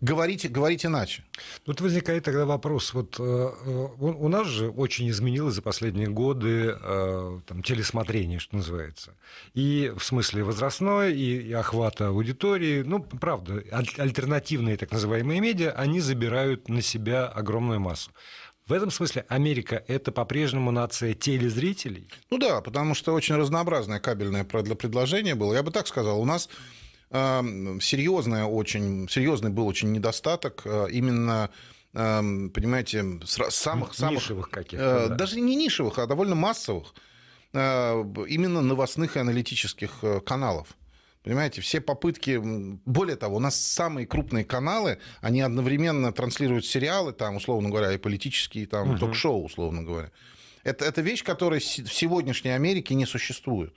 Speaker 3: говорить, говорить иначе. Тут возникает тогда
Speaker 7: вопрос. Вот э, э, у нас же очень изменилось за последние годы там, телесмотрение, что называется. И в смысле возрастной, и охвата аудитории. Ну, правда, альтернативные так называемые медиа, они забирают на себя огромную
Speaker 3: массу. В этом смысле Америка – это по-прежнему нация телезрителей? Ну да, потому что очень разнообразное кабельное предложение было. Я бы так сказал, у нас эм, серьезная очень, серьезный был очень недостаток э, именно эм, понимаете, самых... самых каких-то. Э, да. Даже не нишевых, а довольно массовых. Э, именно новостных и аналитических каналов. Понимаете, все попытки... Более того, у нас самые крупные каналы, они одновременно транслируют сериалы, там, условно говоря, и политические, там, угу. ток-шоу, условно говоря. Это, это вещь, которая в сегодняшней Америке не существует.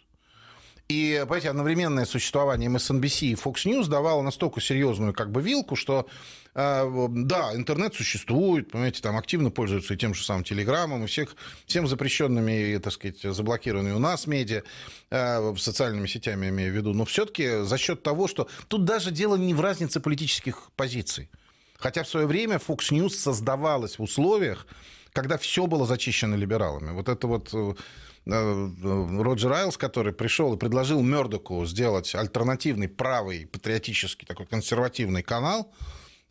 Speaker 3: И, понимаете, одновременное существование MSNBC эм и Fox News давало настолько серьезную как бы вилку, что э, да, интернет существует, понимаете, там активно пользуются и тем же самым Телеграмом, и всех, всем запрещенными, и, так сказать, заблокированными у нас медиа, э, социальными сетями имею в виду, но все-таки за счет того, что тут даже дело не в разнице политических позиций. Хотя в свое время Fox News создавалось в условиях, когда все было зачищено либералами. Вот это вот э, Э, э, Роджер Айлс, который пришел и предложил Мердоку сделать альтернативный правый патриотический такой консервативный канал,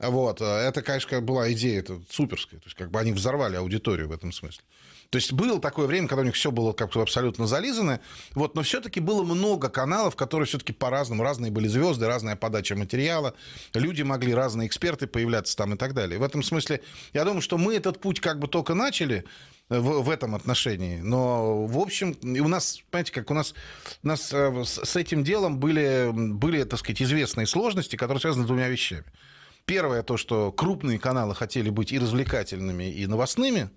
Speaker 3: вот, э, это, конечно, была идея это суперская. То есть, как бы они взорвали аудиторию в этом смысле. То есть было такое время, когда у них все было как-то абсолютно зализано. Вот, но все-таки было много каналов, которые все-таки по-разному. Разные были звезды, разная подача материала. Люди могли, разные эксперты появляться там и так далее. В этом смысле, я думаю, что мы этот путь как бы только начали в, в этом отношении. Но, в общем, у нас, понимаете, как у нас, у нас э, с этим делом были, были, так сказать, известные сложности, которые связаны с двумя вещами. Первое то, что крупные каналы хотели быть и развлекательными, и новостными.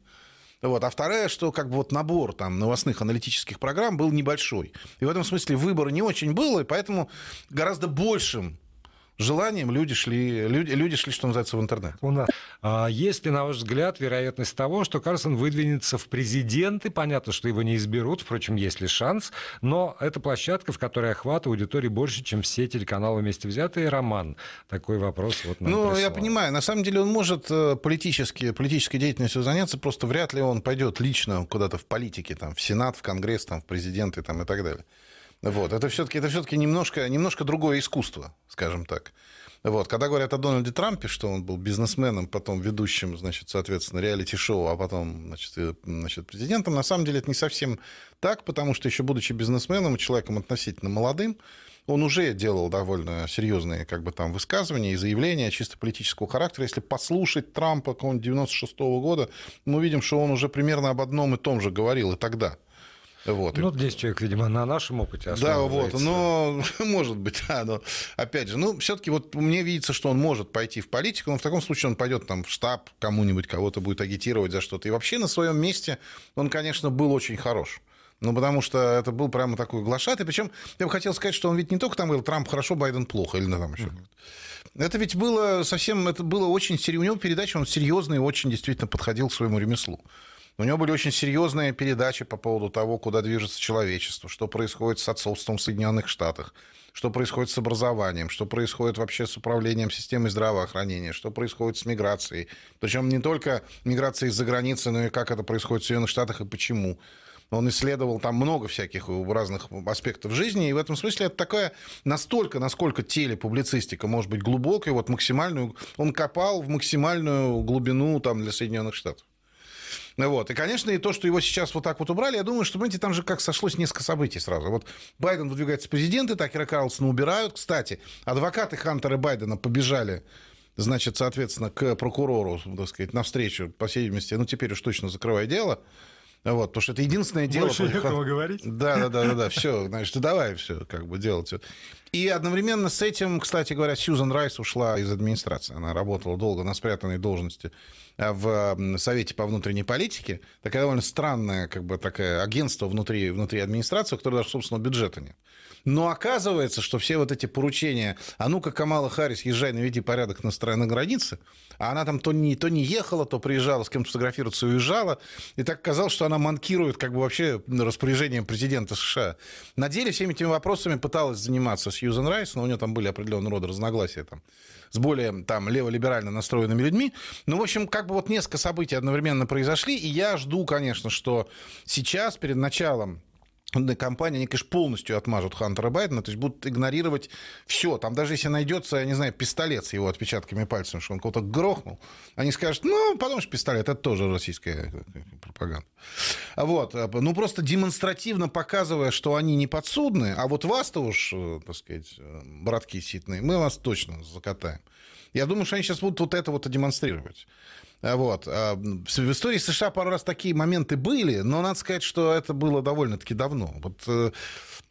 Speaker 3: Вот. А второе, что как бы вот набор там, новостных аналитических программ был небольшой. И в этом смысле выбора не очень было, и поэтому гораздо большим желанием люди шли, люди, люди шли, что называется, в интернет. У нас. А, есть ли, на ваш взгляд,
Speaker 7: вероятность того, что Карсон выдвинется в президенты? Понятно, что его не изберут, впрочем, есть ли шанс, но это площадка, в которой охват аудитории больше, чем все телеканалы вместе взятые. Роман, такой вопрос вот нам Ну, прислал.
Speaker 3: я понимаю, на самом деле он может э, политически, политической деятельностью заняться, просто вряд ли он пойдет лично куда-то в политике, там, в Сенат, в Конгресс, там, в президенты там, и так далее. Вот. Это все-таки это все-таки немножко, немножко другое искусство, скажем так. Вот. Когда говорят о Дональде Трампе, что он был бизнесменом, потом ведущим, значит, соответственно, реалити-шоу, а потом, значит, э, значит, президентом, на самом деле это не совсем так, потому что еще будучи бизнесменом и человеком относительно молодым, он уже делал довольно серьезные как бы, там, высказывания и заявления чисто политического характера. Если послушать Трампа какого-нибудь 96 -го года, мы видим, что он уже примерно об одном и том же говорил и тогда. Вот. Ну, 10 человек, видимо, на нашем опыте Да, вот, но может быть, да, но опять же, ну, все таки вот мне видится, что он может пойти в политику, но в таком случае он пойдет там в штаб кому-нибудь, кого-то будет агитировать за что-то. И вообще на своем месте он, конечно, был очень хорош. Ну, потому что это был прямо такой глашатый. Причем я бы хотел сказать, что он ведь не только там говорил, Трамп хорошо, Байден плохо, или на там еще. Это ведь было совсем, это было очень серьезно. У него передача, он серьезный, очень действительно подходил к своему ремеслу. У него были очень серьезные передачи по поводу того, куда движется человечество, что происходит с отцовством в Соединенных Штатах, что происходит с образованием, что происходит вообще с управлением системой здравоохранения, что происходит с миграцией. Причем не только миграцией из-за границы, но и как это происходит в Соединенных Штатах и почему. Он исследовал там много всяких разных аспектов жизни. И в этом смысле это такая настолько, насколько телепублицистика может быть глубокой, вот максимальную, он копал в максимальную глубину там для Соединенных Штатов. Вот. И, конечно, и то, что его сейчас вот так вот убрали, я думаю, что, понимаете, там же как сошлось несколько событий сразу. Вот Байден выдвигается президенты, Такера Карлсона убирают. Кстати, адвокаты Хантера Байдена побежали значит, соответственно, к прокурору, так сказать, навстречу, по всей видимости, ну, теперь уж точно закрывай дело, вот, потому что это единственное дело... Больше против... некого говорить. Да, да, да, да, да, все, значит, давай все, как бы, делать. И одновременно с этим, кстати говоря, Сьюзан Райс ушла из администрации. Она работала долго на спрятанной должности а, в Совете по внутренней политике. Такая довольно странная как бы такая агентство внутри, внутри администрации, у которого даже собственного бюджета нет. Но оказывается, что все вот эти поручения, а ну-ка, Камала Харрис, езжай, наведи порядок на стороне границы, а она там то не, то не ехала, то приезжала, с кем-то фотографироваться и уезжала, и так казалось, что она манкирует как бы вообще распоряжением президента США. На деле всеми этими вопросами пыталась заниматься Сьюзен Райс, но у нее там были определенного рода разногласия там, с более там лево-либерально настроенными людьми. Ну, в общем, как бы вот несколько событий одновременно произошли, и я жду, конечно, что сейчас перед началом компании, они, конечно, полностью отмажут Хантера Байдена, то есть будут игнорировать все. Там даже если найдется, я не знаю, пистолет с его отпечатками пальцев, что он кого-то грохнул, они скажут, ну, потому что пистолет, это тоже российская э, э, э, пропаганда. А вот. Ну, просто демонстративно показывая, что они не подсудны, а вот вас-то уж, так сказать, братки ситные, мы вас точно закатаем. Я думаю, что они сейчас будут вот это вот демонстрировать. А, вот. А, в истории США пару раз такие моменты были, но надо сказать, что это было довольно-таки давно. Вот э,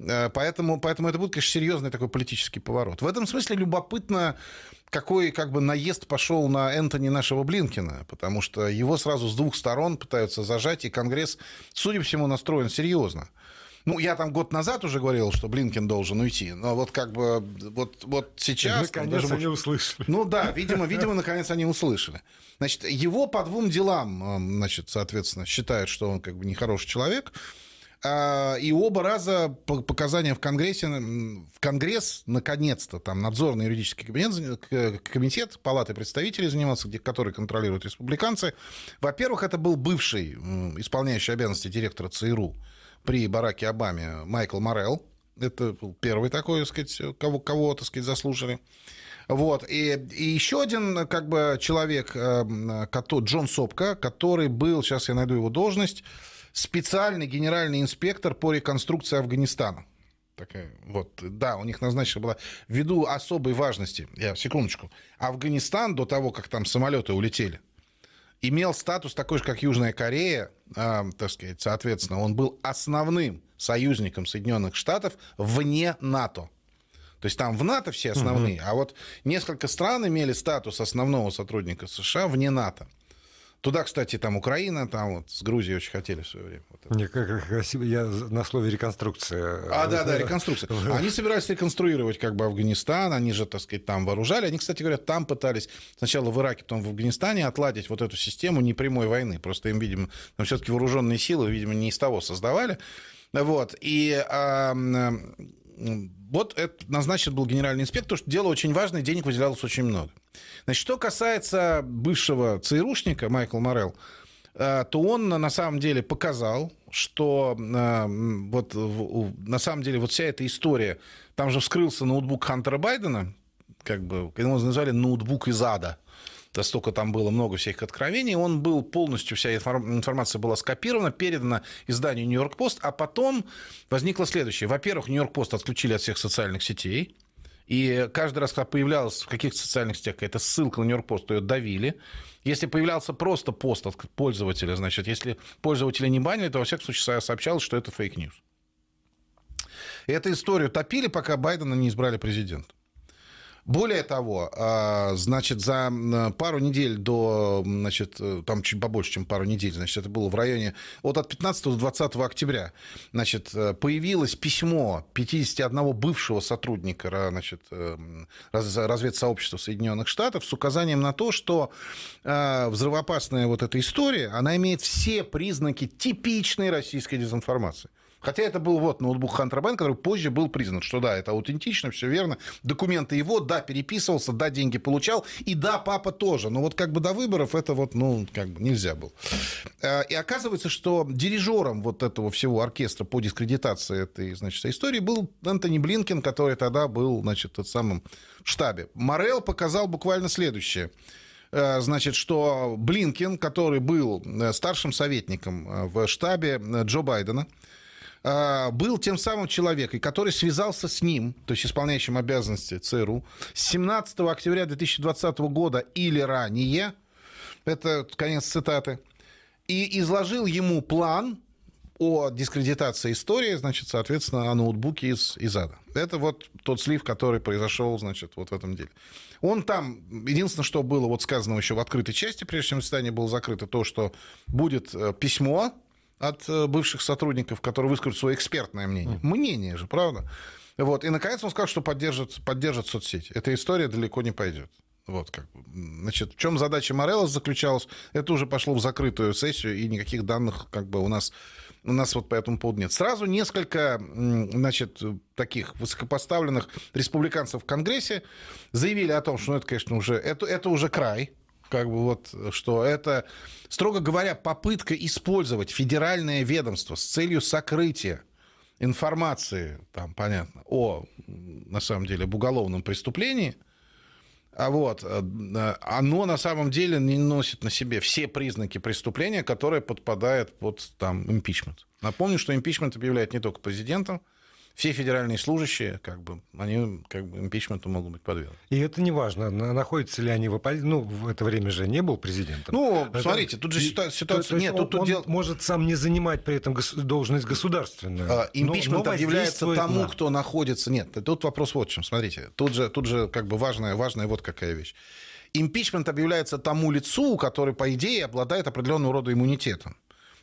Speaker 3: э, Поэтому, поэтому это будет, конечно, серьезный такой политический поворот. В этом смысле любопытно, какой как бы наезд пошел на Энтони нашего Блинкина, потому что его сразу с двух сторон пытаются зажать, и Конгресс, судя по всему, настроен серьезно. Ну, я там год назад уже говорил, что Блинкин должен уйти, но вот как бы вот, вот сейчас... Наконец даже... они услышали. Ну да, видимо, видимо, наконец они услышали. Значит, его по двум делам, эм, значит, соответственно, считают, что он как бы нехороший человек, а, и оба раза показания в Конгрессе, в Конгресс, наконец-то, там надзорный юридический кабинет, комитет Палаты представителей занимался, где, который контролируют республиканцы. Во-первых, это был бывший исполняющий обязанности директора ЦРУ при Бараке Обаме Майкл Морелл Это первый такой, так сказать, кого, кого так сказать, заслужили. Вот. И, и еще один как бы, человек, эм, Джон Сопка, который был, сейчас я найду его должность, специальный генеральный инспектор по реконструкции Афганистана. Такая, вот, да, у них назначена была ввиду особой важности. Я секундочку. Афганистан до того, как там самолеты улетели, имел статус такой же, как Южная Корея, э, так сказать, соответственно, он был основным союзником Соединенных Штатов вне НАТО. То есть там в НАТО все основные, угу. а вот несколько стран имели статус основного сотрудника США вне НАТО. Туда, кстати, там Украина, там вот с Грузией очень хотели в свое время. Вот Мне как красиво, я на слове реконструкция. А, да, да, реконструкция. Они собирались реконструировать как бы Афганистан, они же, так сказать, там вооружали. Они, кстати говоря, там пытались сначала в Ираке, потом в Афганистане отладить вот эту систему непрямой войны. Просто им, видимо, там все-таки вооруженные силы, видимо, не из того создавали. Вот. И а, вот это назначен был генеральный инспектор, что дело очень важное, денег выделялось очень много. Значит, что касается бывшего ЦРУшника Майкла Морел, а, то он на самом деле показал, что а, вот на самом деле вот вся эта история, там же вскрылся ноутбук Хантера Байдена, как бы, его называли ноутбук из ада – столько там было много всех откровений, он был полностью, вся информация была скопирована, передана изданию «Нью-Йорк Пост», а потом возникло следующее. Во-первых, «Нью-Йорк Пост» отключили от всех социальных сетей, и каждый раз, когда появлялась в каких-то социальных сетях какая-то ссылка на Нью-Йорк Пост, то ее давили. Если появлялся просто пост от пользователя, значит, если пользователя не банили, то во всяком случае сообщалось, что это фейк-ньюс. Эту историю топили, пока Байдена не избрали президентом. Более того, а, значит, за пару недель до, значит, э, там чуть побольше, чем пару недель, значит, это было в районе вот от 15 до 20 октября, значит, э, появилось письмо 51 бывшего сотрудника, значит, э, разведсообщества Соединенных Штатов с указанием на то, что взрывоопасная вот эта история, она имеет все признаки типичной российской дезинформации. Хотя это был вот ноутбук Хантера Бен, который позже был признан, что да, это аутентично, все верно, документы его, да, переписывался, да, деньги получал, и да, папа тоже. Но вот как бы до выборов это вот, ну, как бы нельзя было. А, и оказывается, что дирижером вот этого всего оркестра по дискредитации этой, значит, истории был Антони Блинкин, который тогда был, значит, тот самым в штабе. Морел показал буквально следующее а, значит, что Блинкин, который был э, старшим советником э, в штабе э, Джо Байдена, а, был тем самым человеком, который связался с ним, то есть исполняющим обязанности ЦРУ, 17 октября 2020 года или ранее, это конец цитаты, и изложил ему план о дискредитации истории, значит, соответственно, о ноутбуке из, из ада. Это вот тот слив, который произошел, значит, вот в этом деле. Он там, единственное, что было вот сказано еще в открытой части, прежде чем заседание было закрыто, то, что будет э, письмо от э, бывших сотрудников, которые выскажут свое экспертное мнение. Мнение же, правда? Вот. И, наконец, он сказал, что поддержит, поддержит соцсети. Эта история далеко не пойдет. Вот как. Значит, в чем задача Морелос заключалась? Это уже пошло в закрытую сессию, и никаких данных как бы у нас, у нас вот по этому поводу нет. Сразу несколько, значит, таких высокопоставленных республиканцев в Конгрессе заявили о том, что ну, это, конечно, уже, это, это уже край, как бы вот, э, что это, строго говоря, попытка использовать федеральное ведомство с целью сокрытия информации, там, понятно, о, на самом деле, об уголовном преступлении, а вот, э, э, оно на самом деле не носит на себе все признаки преступления, которое подпадает под там, импичмент. Напомню, что импичмент объявляет не только президентом, все федеральные служащие, как бы, они как бы импичменту могут быть подвергнуты. И это
Speaker 7: не важно, а находятся ли они в оппозиции. Ну, в это время же не был президентом. Ну, это... смотрите, тут же
Speaker 3: ситуация... ситуация... Нет, тут, тут он дел...
Speaker 7: может сам не занимать при этом гос... должность государственную. А, импичмент но, но объявляется тому, на...
Speaker 3: кто находится... Нет, тут вопрос вот в чем, смотрите. Тут же, тут же как бы важная, важная вот какая вещь импичмент объявляется тому лицу, который, по идее, обладает определенного рода иммунитетом.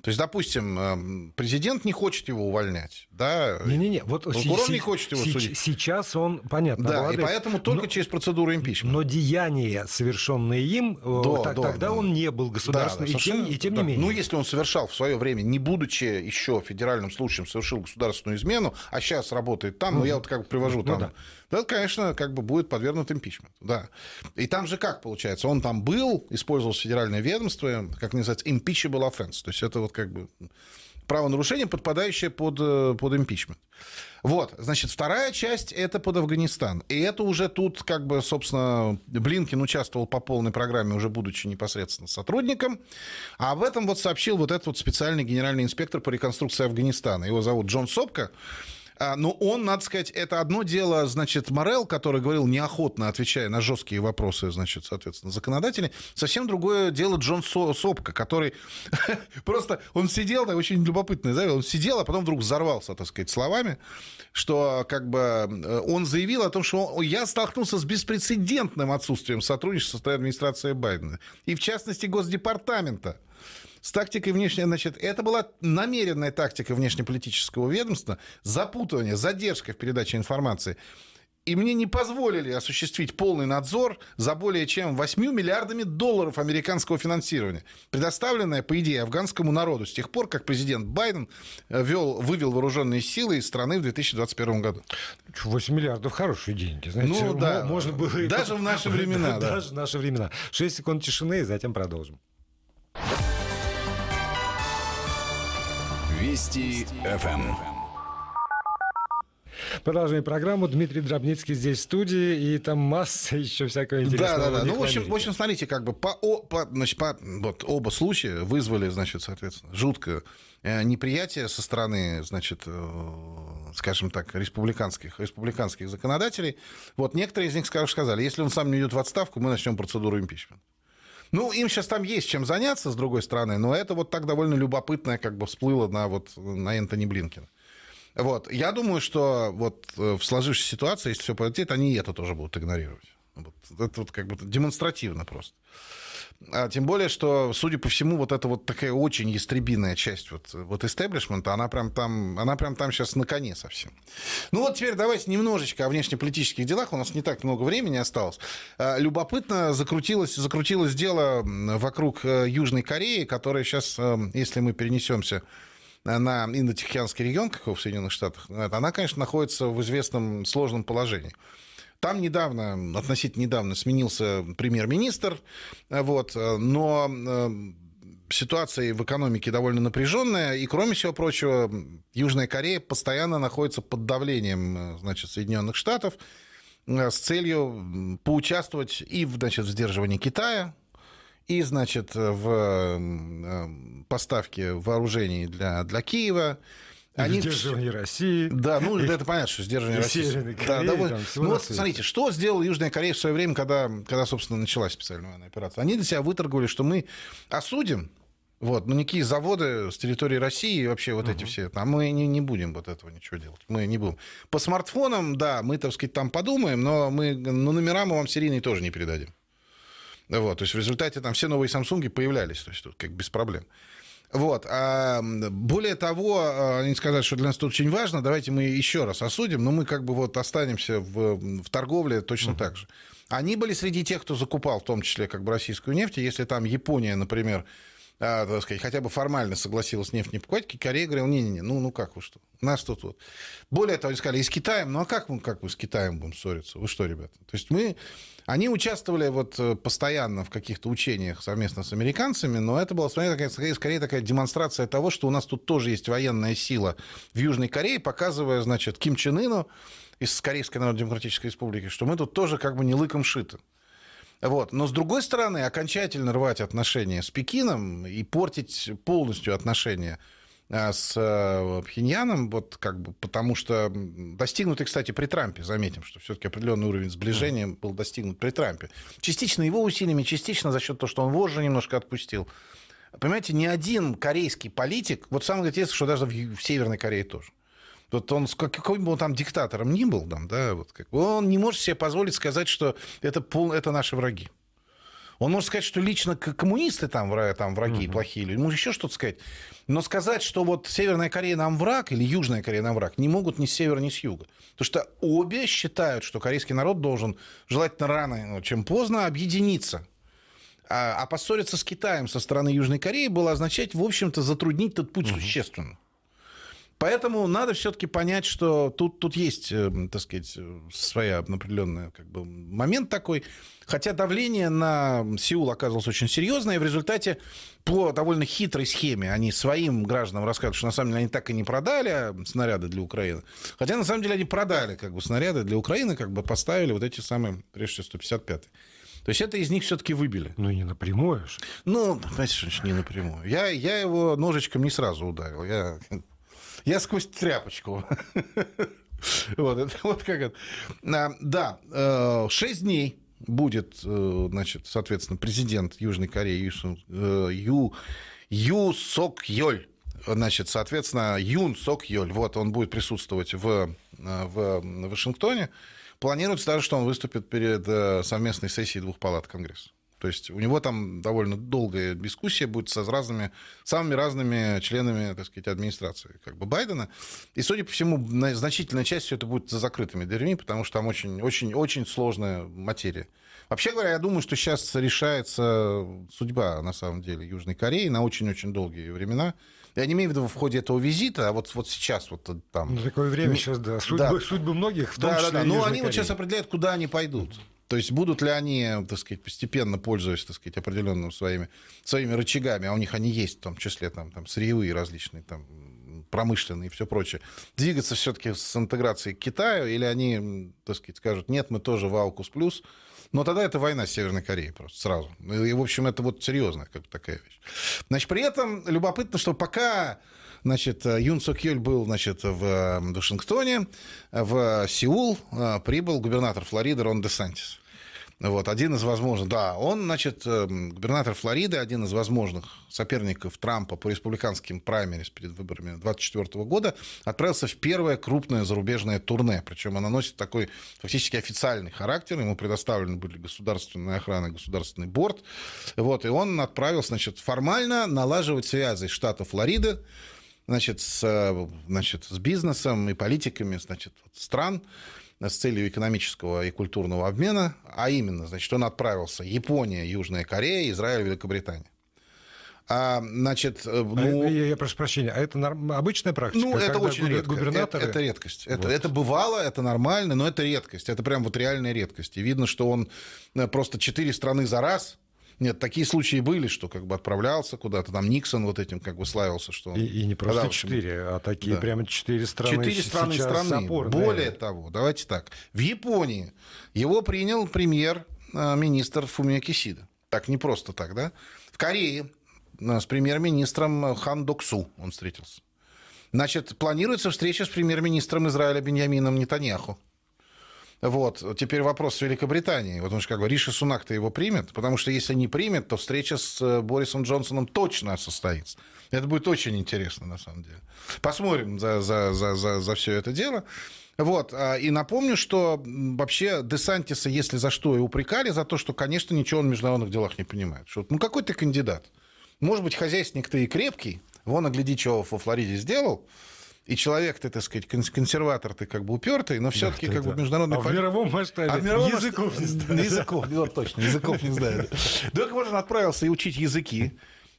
Speaker 3: То есть, допустим, эм, президент не хочет его увольнять, да? Не-не-не, вот с- не хочет его с- судить.
Speaker 7: Сейчас он, понятно, Да, обладает, и поэтому
Speaker 3: только но, через процедуру
Speaker 7: импичмента. Но деяния, совершенные им, э, да, так, да, тогда да. он не был государственным, да, да, и, тем, и тем да. не менее.
Speaker 3: Ну, если он совершал в свое время, не будучи еще федеральным случаем, совершил государственную измену, а сейчас работает там, ну, ну я вот как бы привожу ну, ну там... Да то ну, это, конечно, как бы будет подвергнут импичменту. Да. И там же как получается? Он там был, использовался федеральное ведомство, как называется, impeachable offense. То есть это вот как бы правонарушение, подпадающее под, э, под импичмент. Вот, значит, вторая часть – это под Афганистан. И это уже тут, как бы, собственно, Блинкин участвовал по полной программе, уже будучи непосредственно сотрудником. А об этом вот сообщил вот этот вот специальный генеральный инспектор по реконструкции Афганистана. Его зовут Джон Сопка. А, но он, надо сказать, это одно дело, значит, Морел, который говорил неохотно, отвечая на жесткие вопросы, значит, соответственно, законодателей. Совсем другое дело Джон Со Сопка, который просто, он сидел, так очень любопытный, да, он сидел, а потом вдруг взорвался, так сказать, словами, что как бы э, он заявил о том, что он, я столкнулся с беспрецедентным отсутствием сотрудничества со стороны администрации Байдена. И в частности, Госдепартамента. С тактикой внешней, значит, это была намеренная тактика внешнеполитического ведомства, запутывание, задержка в передаче информации. И мне не позволили осуществить полный надзор за более чем 8 миллиардами долларов американского финансирования, предоставленное, по идее, афганскому народу с тех пор, как президент Байден э, вел, вывел вооруженные силы из страны в 2021 году. 8 миллиардов – хорошие деньги. Знаете, ну да, можно было... даже в
Speaker 7: наши времена. Даже в наши времена. 6 секунд тишины и затем продолжим.
Speaker 2: Вести ФМ. Эм.
Speaker 7: Продолжаем программу. Дмитрий Дробницкий здесь в студии, и там масса еще всякого интересного. Да, да, да. Ну, в общем, в
Speaker 3: общем, смотрите, как бы по, по, значит, по вот, оба случая вызвали, значит, соответственно, жуткое э, неприятие со стороны, значит, э, скажем так, республиканских, республиканских законодателей. Вот некоторые из них сказали, если он сам не идет в отставку, мы начнем процедуру импичмента. Ну, им сейчас там есть чем заняться, с другой стороны, но это вот так довольно любопытное как бы всплыло на, вот, на Энтони Блинкина. Вот. Я думаю, что вот э, в сложившейся ситуации, если все пойдет, они и это тоже будут игнорировать. Вот. Это вот как бы демонстративно просто. А тем более, что, судя по всему, вот эта вот такая очень ястребиная часть вот, вот истеблишмента, она прям, там, она прям там сейчас на коне совсем. Ну вот теперь давайте немножечко о внешнеполитических делах. У нас не так много времени осталось. А, любопытно закрутилось, закрутилось дело вокруг э, Южной Кореи, которая сейчас, э, если мы перенесемся на Индотихианский регион, как в Соединенных Штатах, она, конечно, находится в известном сложном положении. Там недавно, относительно недавно, сменился премьер-министр, э, вот, э, но э, ситуация в экономике довольно напряженная, и, кроме всего прочего, Южная Корея постоянно находится под давлением значит, Соединенных Штатов с целью поучаствовать и значит, в сдерживании Китая, и, значит, в поставке вооружений для, для Киева, они... Сдерживание России. Да, ну и... это понятно, что сдерживание России. Северной Кореи, да, довольно... там, ну, вот, смотрите, что сделала Южная Корея в свое время, когда, когда, собственно, началась специальная военная операция? Они для себя выторговали, что мы осудим вот, но ну, никакие заводы с территории России и вообще вот uh эти все. А мы не, не будем вот этого ничего делать. Мы не будем. По смартфонам, да, мы, так сказать, там подумаем, но мы но ну, номера мы вам серийные тоже не передадим. Вот, то есть в результате там все новые Самсунги появлялись, то есть тут как без проблем. Вот. А более того, они а, сказали, что для нас тут очень важно, давайте мы еще раз осудим, но мы как бы вот останемся в, в торговле точно так же. Они были среди тех, кто закупал, в том числе, как бы российскую нефть. Если там Япония, например, а, так сказать, хотя бы формально согласилась нефть не покупать, Корея говорила, не-не-не, ну, ну как вы что, нас тут вот. Более того, они сказали, и с Китаем, ну а как мы, как мы с Китаем будем ссориться? Вы что, ребята? То есть мы они участвовали вот э, постоянно в каких-то учениях совместно с американцами, но это была скорее, скорее такая демонстрация того, что у нас тут тоже есть военная сила в Южной Корее, показывая, значит, Ким Чен Ыну из Корейской Народно-Демократической Республики, что мы тут тоже как бы не лыком шиты. Вот. Но, с другой стороны, окончательно рвать отношения с Пекином и портить полностью отношения а, с э, Пхеньяном, вот как бы, потому что достигнутый, кстати, при Трампе, заметим, что все-таки определенный уровень сближения был достигнут при Трампе. Частично его усилиями, частично за счет того, что он вожжи немножко отпустил. Понимаете, ни один корейский политик, вот самое интересное, что даже в, в Северной Корее тоже, вот он, каким бы он там диктатором ни был, там, да, вот, как, он не может себе позволить сказать, что это, пол, это наши враги. Он может сказать, что лично коммунисты там, там враги, mm-hmm. плохие люди, может еще что-то сказать. Но сказать, что вот Северная Корея нам враг или Южная Корея нам враг, не могут ни с севера, ни с юга. Потому что обе считают, что корейский народ должен, желательно рано, ну, чем поздно, объединиться. А, а поссориться с Китаем со стороны Южной Кореи было означать, в общем-то, затруднить этот путь угу. существенно. Поэтому надо все-таки понять, что тут, тут есть, э, так сказать, э, своя определенная как бы, момент такой. Хотя давление на Сеул оказалось очень серьезное, и в результате по довольно хитрой схеме они своим гражданам рассказывают, что на самом деле они так и не продали а, снаряды для Украины. Хотя на самом деле они продали как бы, снаряды для Украины, как бы поставили вот эти самые, прежде всего, 155 то есть это из них все-таки выбили. Ну, не напрямую же. Ну, знаете, что значит не напрямую? Я, я его ножичком не сразу ударил. Я Я сквозь тряпочку. Вот, это вот как это. А, да, 6 э, дней будет, э, значит, соответственно, президент Южной Кореи э, Ю, Ю Сок Йоль. Значит, соответственно, Юн Сок Йоль. Вот, он будет присутствовать в, в Вашингтоне. Планируется даже, что он выступит перед совместной сессией двух палат Конгресса. То есть у него там довольно долгая дискуссия будет со разными, самыми разными членами, так сказать, администрации как бы Байдена. И, судя по всему, значительная часть все это будет за закрытыми дверьми, потому что там очень, очень, очень сложная материя. Вообще говоря, я думаю, что сейчас решается судьба, на самом деле, Южной Кореи на очень-очень долгие времена. Я не имею в виду в ходе этого визита, а вот, вот сейчас вот э, там... Ну, такое время сейчас, ну, да. Судьбы, да.
Speaker 7: судьбы многих, в том да, числе Да, да, да. Но они Кореи. вот сейчас
Speaker 3: определяют, куда они пойдут. То есть будут ли они, так сказать, постепенно пользуясь, так сказать, определенными своими, своими рычагами, а у них они есть, в том числе там, там сырьевые различные, там, промышленные и все прочее, двигаться все-таки с интеграцией к Китаю, или они, так сказать, скажут, нет, мы тоже в Аукус плюс, но тогда это война с Северной Кореей просто сразу. Ну и, в общем, это вот серьезная как бы такая вещь. Значит, при этом любопытно, что пока Значит, Юн Сок Йоль был, значит, в Вашингтоне, в Сеул а, прибыл губернатор Флориды Рон Де Сантис. Вот, один из возможных, да, он, значит, эм, губернатор Флориды, один из возможных соперников Трампа по республиканским праймерис перед выборами 2024 года, отправился в первое крупное зарубежное турне, причем оно носит такой фактически официальный характер, ему предоставлены были государственная охрана, государственный борт, вот, и он отправился, значит, формально налаживать связи штата Флориды, значит, с, э, значит, с бизнесом и политиками, значит, стран, с целью экономического и культурного обмена, а именно, значит, он отправился Япония, Южная Корея, Израиль, Великобритания. А, значит, э, а, ну... я, я прошу прощения, а это норм... обычная практика? Ну, это очень редко. Губернаторы... Это, это редкость. Вот. Это, это бывало, это нормально, но это редкость. Это прям вот реальная редкость. И видно, что он э, просто четыре страны за раз нет, такие случаи были, что как бы отправлялся куда-то. Там Никсон вот этим как бы славился, что он... И, и не просто четыре, а такие да. прямо четыре страны. Четыре страны страны. Опор, Более да. того, давайте так. В Японии его принял премьер-министр а, Фумио Кисида. Так, не просто так, да? В Корее а, с премьер-министром Хан Доксу он встретился. Значит, планируется встреча с премьер-министром Израиля Беньямином Нетаньяху. Вот. Теперь вопрос с Великобританией. Вот он как бы Риши Сунак-то его примет, потому что если не примет, то встреча с э, Борисом Джонсоном точно состоится. Это будет очень интересно, на самом деле. Посмотрим за, за, за, за, за все это дело. Вот. А, и напомню, что вообще Десантиса, если за что и упрекали, за то, что, конечно, ничего он в международных делах не понимает. Что, ну, какой ты кандидат? Может быть, хозяйственник ты и крепкий. Вон, огляди, а чего во Флориде сделал – и человек ты, так сказать, консерватор ты как бы упертый, но все-таки как бы международный... А в мировом
Speaker 7: масштабе а в мировом языков масштабе... не знает. Языков,
Speaker 3: ну, точно, языков не знает. Док Моржин отправился и учить языки,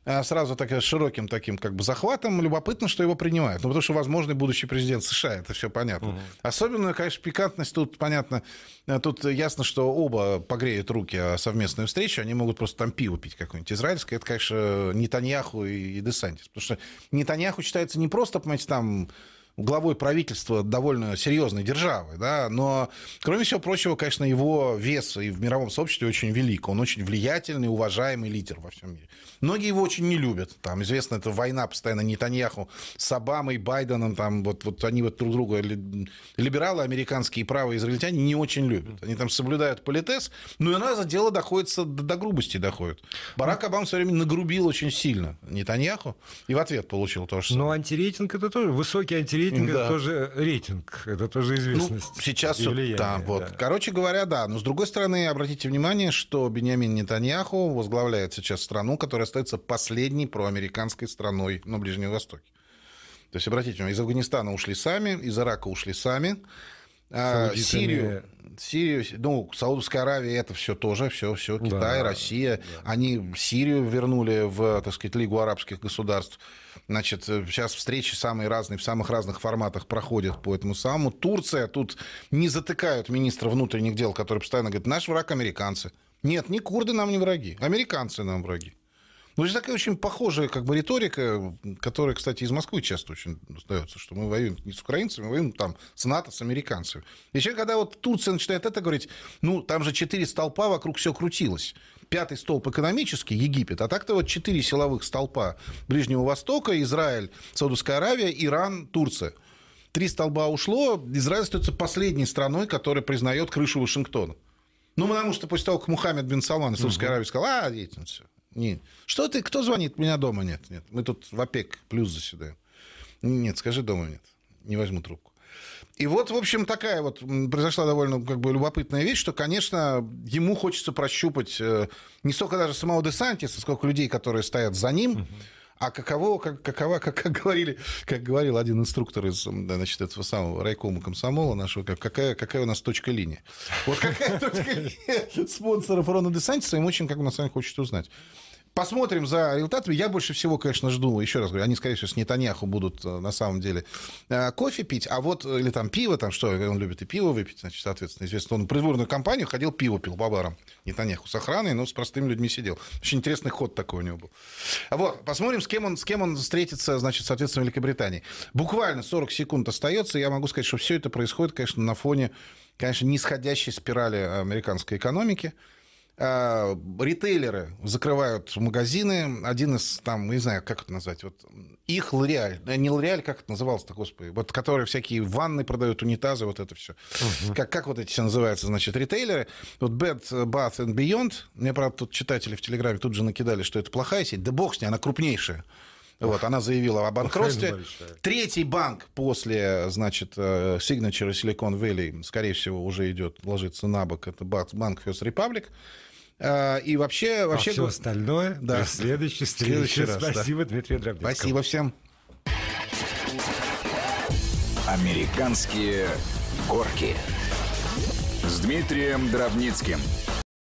Speaker 3: Э, сразу так, э, широким таким как бы захватом. Любопытно, что его принимают. Ну, потому что возможный будущий президент США, это все понятно. Угу. Особенно, конечно, пикантность тут понятно. Э, тут ясно, что оба погреют руки о совместную встречу. Они могут просто там пиво пить какое-нибудь израильское. Это, конечно, Нетаньяху и, и Десантис. Потому что Нетаньяху считается не просто, понимаете, там главой правительства довольно серьезной державы, да, но, кроме всего прочего, конечно, его вес и в мировом сообществе очень велик, он очень влиятельный, уважаемый лидер во всем мире. Многие его очень не любят, там, известно, это война постоянно Нетаньяху с Обамой, Байденом, там, вот, вот они вот друг друга, либералы американские и правые израильтяне не очень любят, они там соблюдают политез, но иногда за дело доходит до, до грубости доходит. Барак ну. Обама в свое время нагрубил очень сильно Нетаньяху и в ответ получил то же ну, самое. Но антирейтинг это тоже, высокий антирейтинг рейтинг да. это
Speaker 7: тоже рейтинг,
Speaker 3: это тоже ну, известность. Ну, сейчас и влияние, да, вот. Да. Короче говоря, да. Но с другой стороны, обратите внимание, что Беньямин Нетаньяху возглавляет сейчас страну, которая остается последней проамериканской страной на Ближнем Востоке. То есть, обратите внимание, из Афганистана ушли сами, из Ирака ушли сами. А Сирию, Сирию, ну, Саудовская Аравия, это все тоже, все, все, Китай, да, Россия. Да. Они Сирию вернули в, так сказать, Лигу арабских государств. Значит, э, сейчас встречи самые разные, в самых разных форматах проходят по этому самому. Турция тут не затыкают министра внутренних дел, который постоянно говорит, наш враг американцы. Нет, не курды нам не враги, американцы нам враги. Ну, это такая очень похожая как бы риторика, которая, кстати, из Москвы часто очень достается, что мы воюем не с украинцами, мы воюем там с НАТО, с американцами. И человек, когда вот Турция начинает это говорить, ну, там же четыре столпа, вокруг все крутилось пятый столб экономический, Египет, а так-то вот четыре силовых столпа Ближнего Востока, Израиль, Саудовская Аравия, Иран, Турция. Три столба ушло, Израиль остается последней страной, которая признает крышу Вашингтона. Ну, потому что после того, как Мухаммед бин Салман из Саудовской Аравии сказал, а, дети, все. Нет. Что ты, кто звонит? Меня дома нет. Нет. Мы тут в ОПЕК плюс заседаем. Нет, скажи, дома нет. Не возьму трубку. И вот, в общем, такая вот произошла довольно как бы любопытная вещь, что, конечно, ему хочется прощупать э, не столько даже самого Десантиса, сколько людей, которые стоят за ним, а каково, как, какова, как, как, говорили, как говорил один инструктор из значит, этого самого райкома комсомола нашего, как, какая, какая у нас точка линии. Вот какая точка линии спонсоров Рона Десантиса, им очень как бы, на самом деле хочется узнать. Посмотрим за результатами. Я больше всего, конечно, жду, еще раз говорю, они, скорее всего, с Нетаньяху будут э, на самом деле э, кофе пить, а вот, э, или там пиво, там что, он любит и пиво выпить, значит, соответственно, известно. Он в предвыборную кампанию ходил, пиво пил по барам. Нетаньяху с охраной, но с простыми людьми сидел. Очень интересный ход такой у него был. А вот, посмотрим, с кем он, с кем он встретится, значит, соответственно, Великобритании. Буквально 40 секунд остается, я могу сказать, что все это происходит, конечно, на фоне, конечно, нисходящей спирали американской экономики. А, ритейлеры закрывают магазины. Один из, там, не знаю, как это назвать, вот их Лореаль, э, не Лореаль, как это называлось-то, господи, вот которые всякие ванны продают, унитазы, вот это все. Угу. Как, как вот эти все называются, значит, ритейлеры. Вот Bad э, Bath and Beyond, мне, правда, тут читатели в Телеграме тут же накидали, что это плохая сеть. Да бог с ней, она крупнейшая. Вот, она заявила о банкротстве. Третий банк после, значит, э, Signature и Silicon Valley, скорее всего, уже идет, ложиться на бок. Это банк First Republic. А, и вообще... А вообще... А все остальное да. в следующий, следующий, следующий раз. Спасибо, да. Дмитрий Дробницкому. Спасибо всем.
Speaker 7: Американские горки с Дмитрием Дробницким.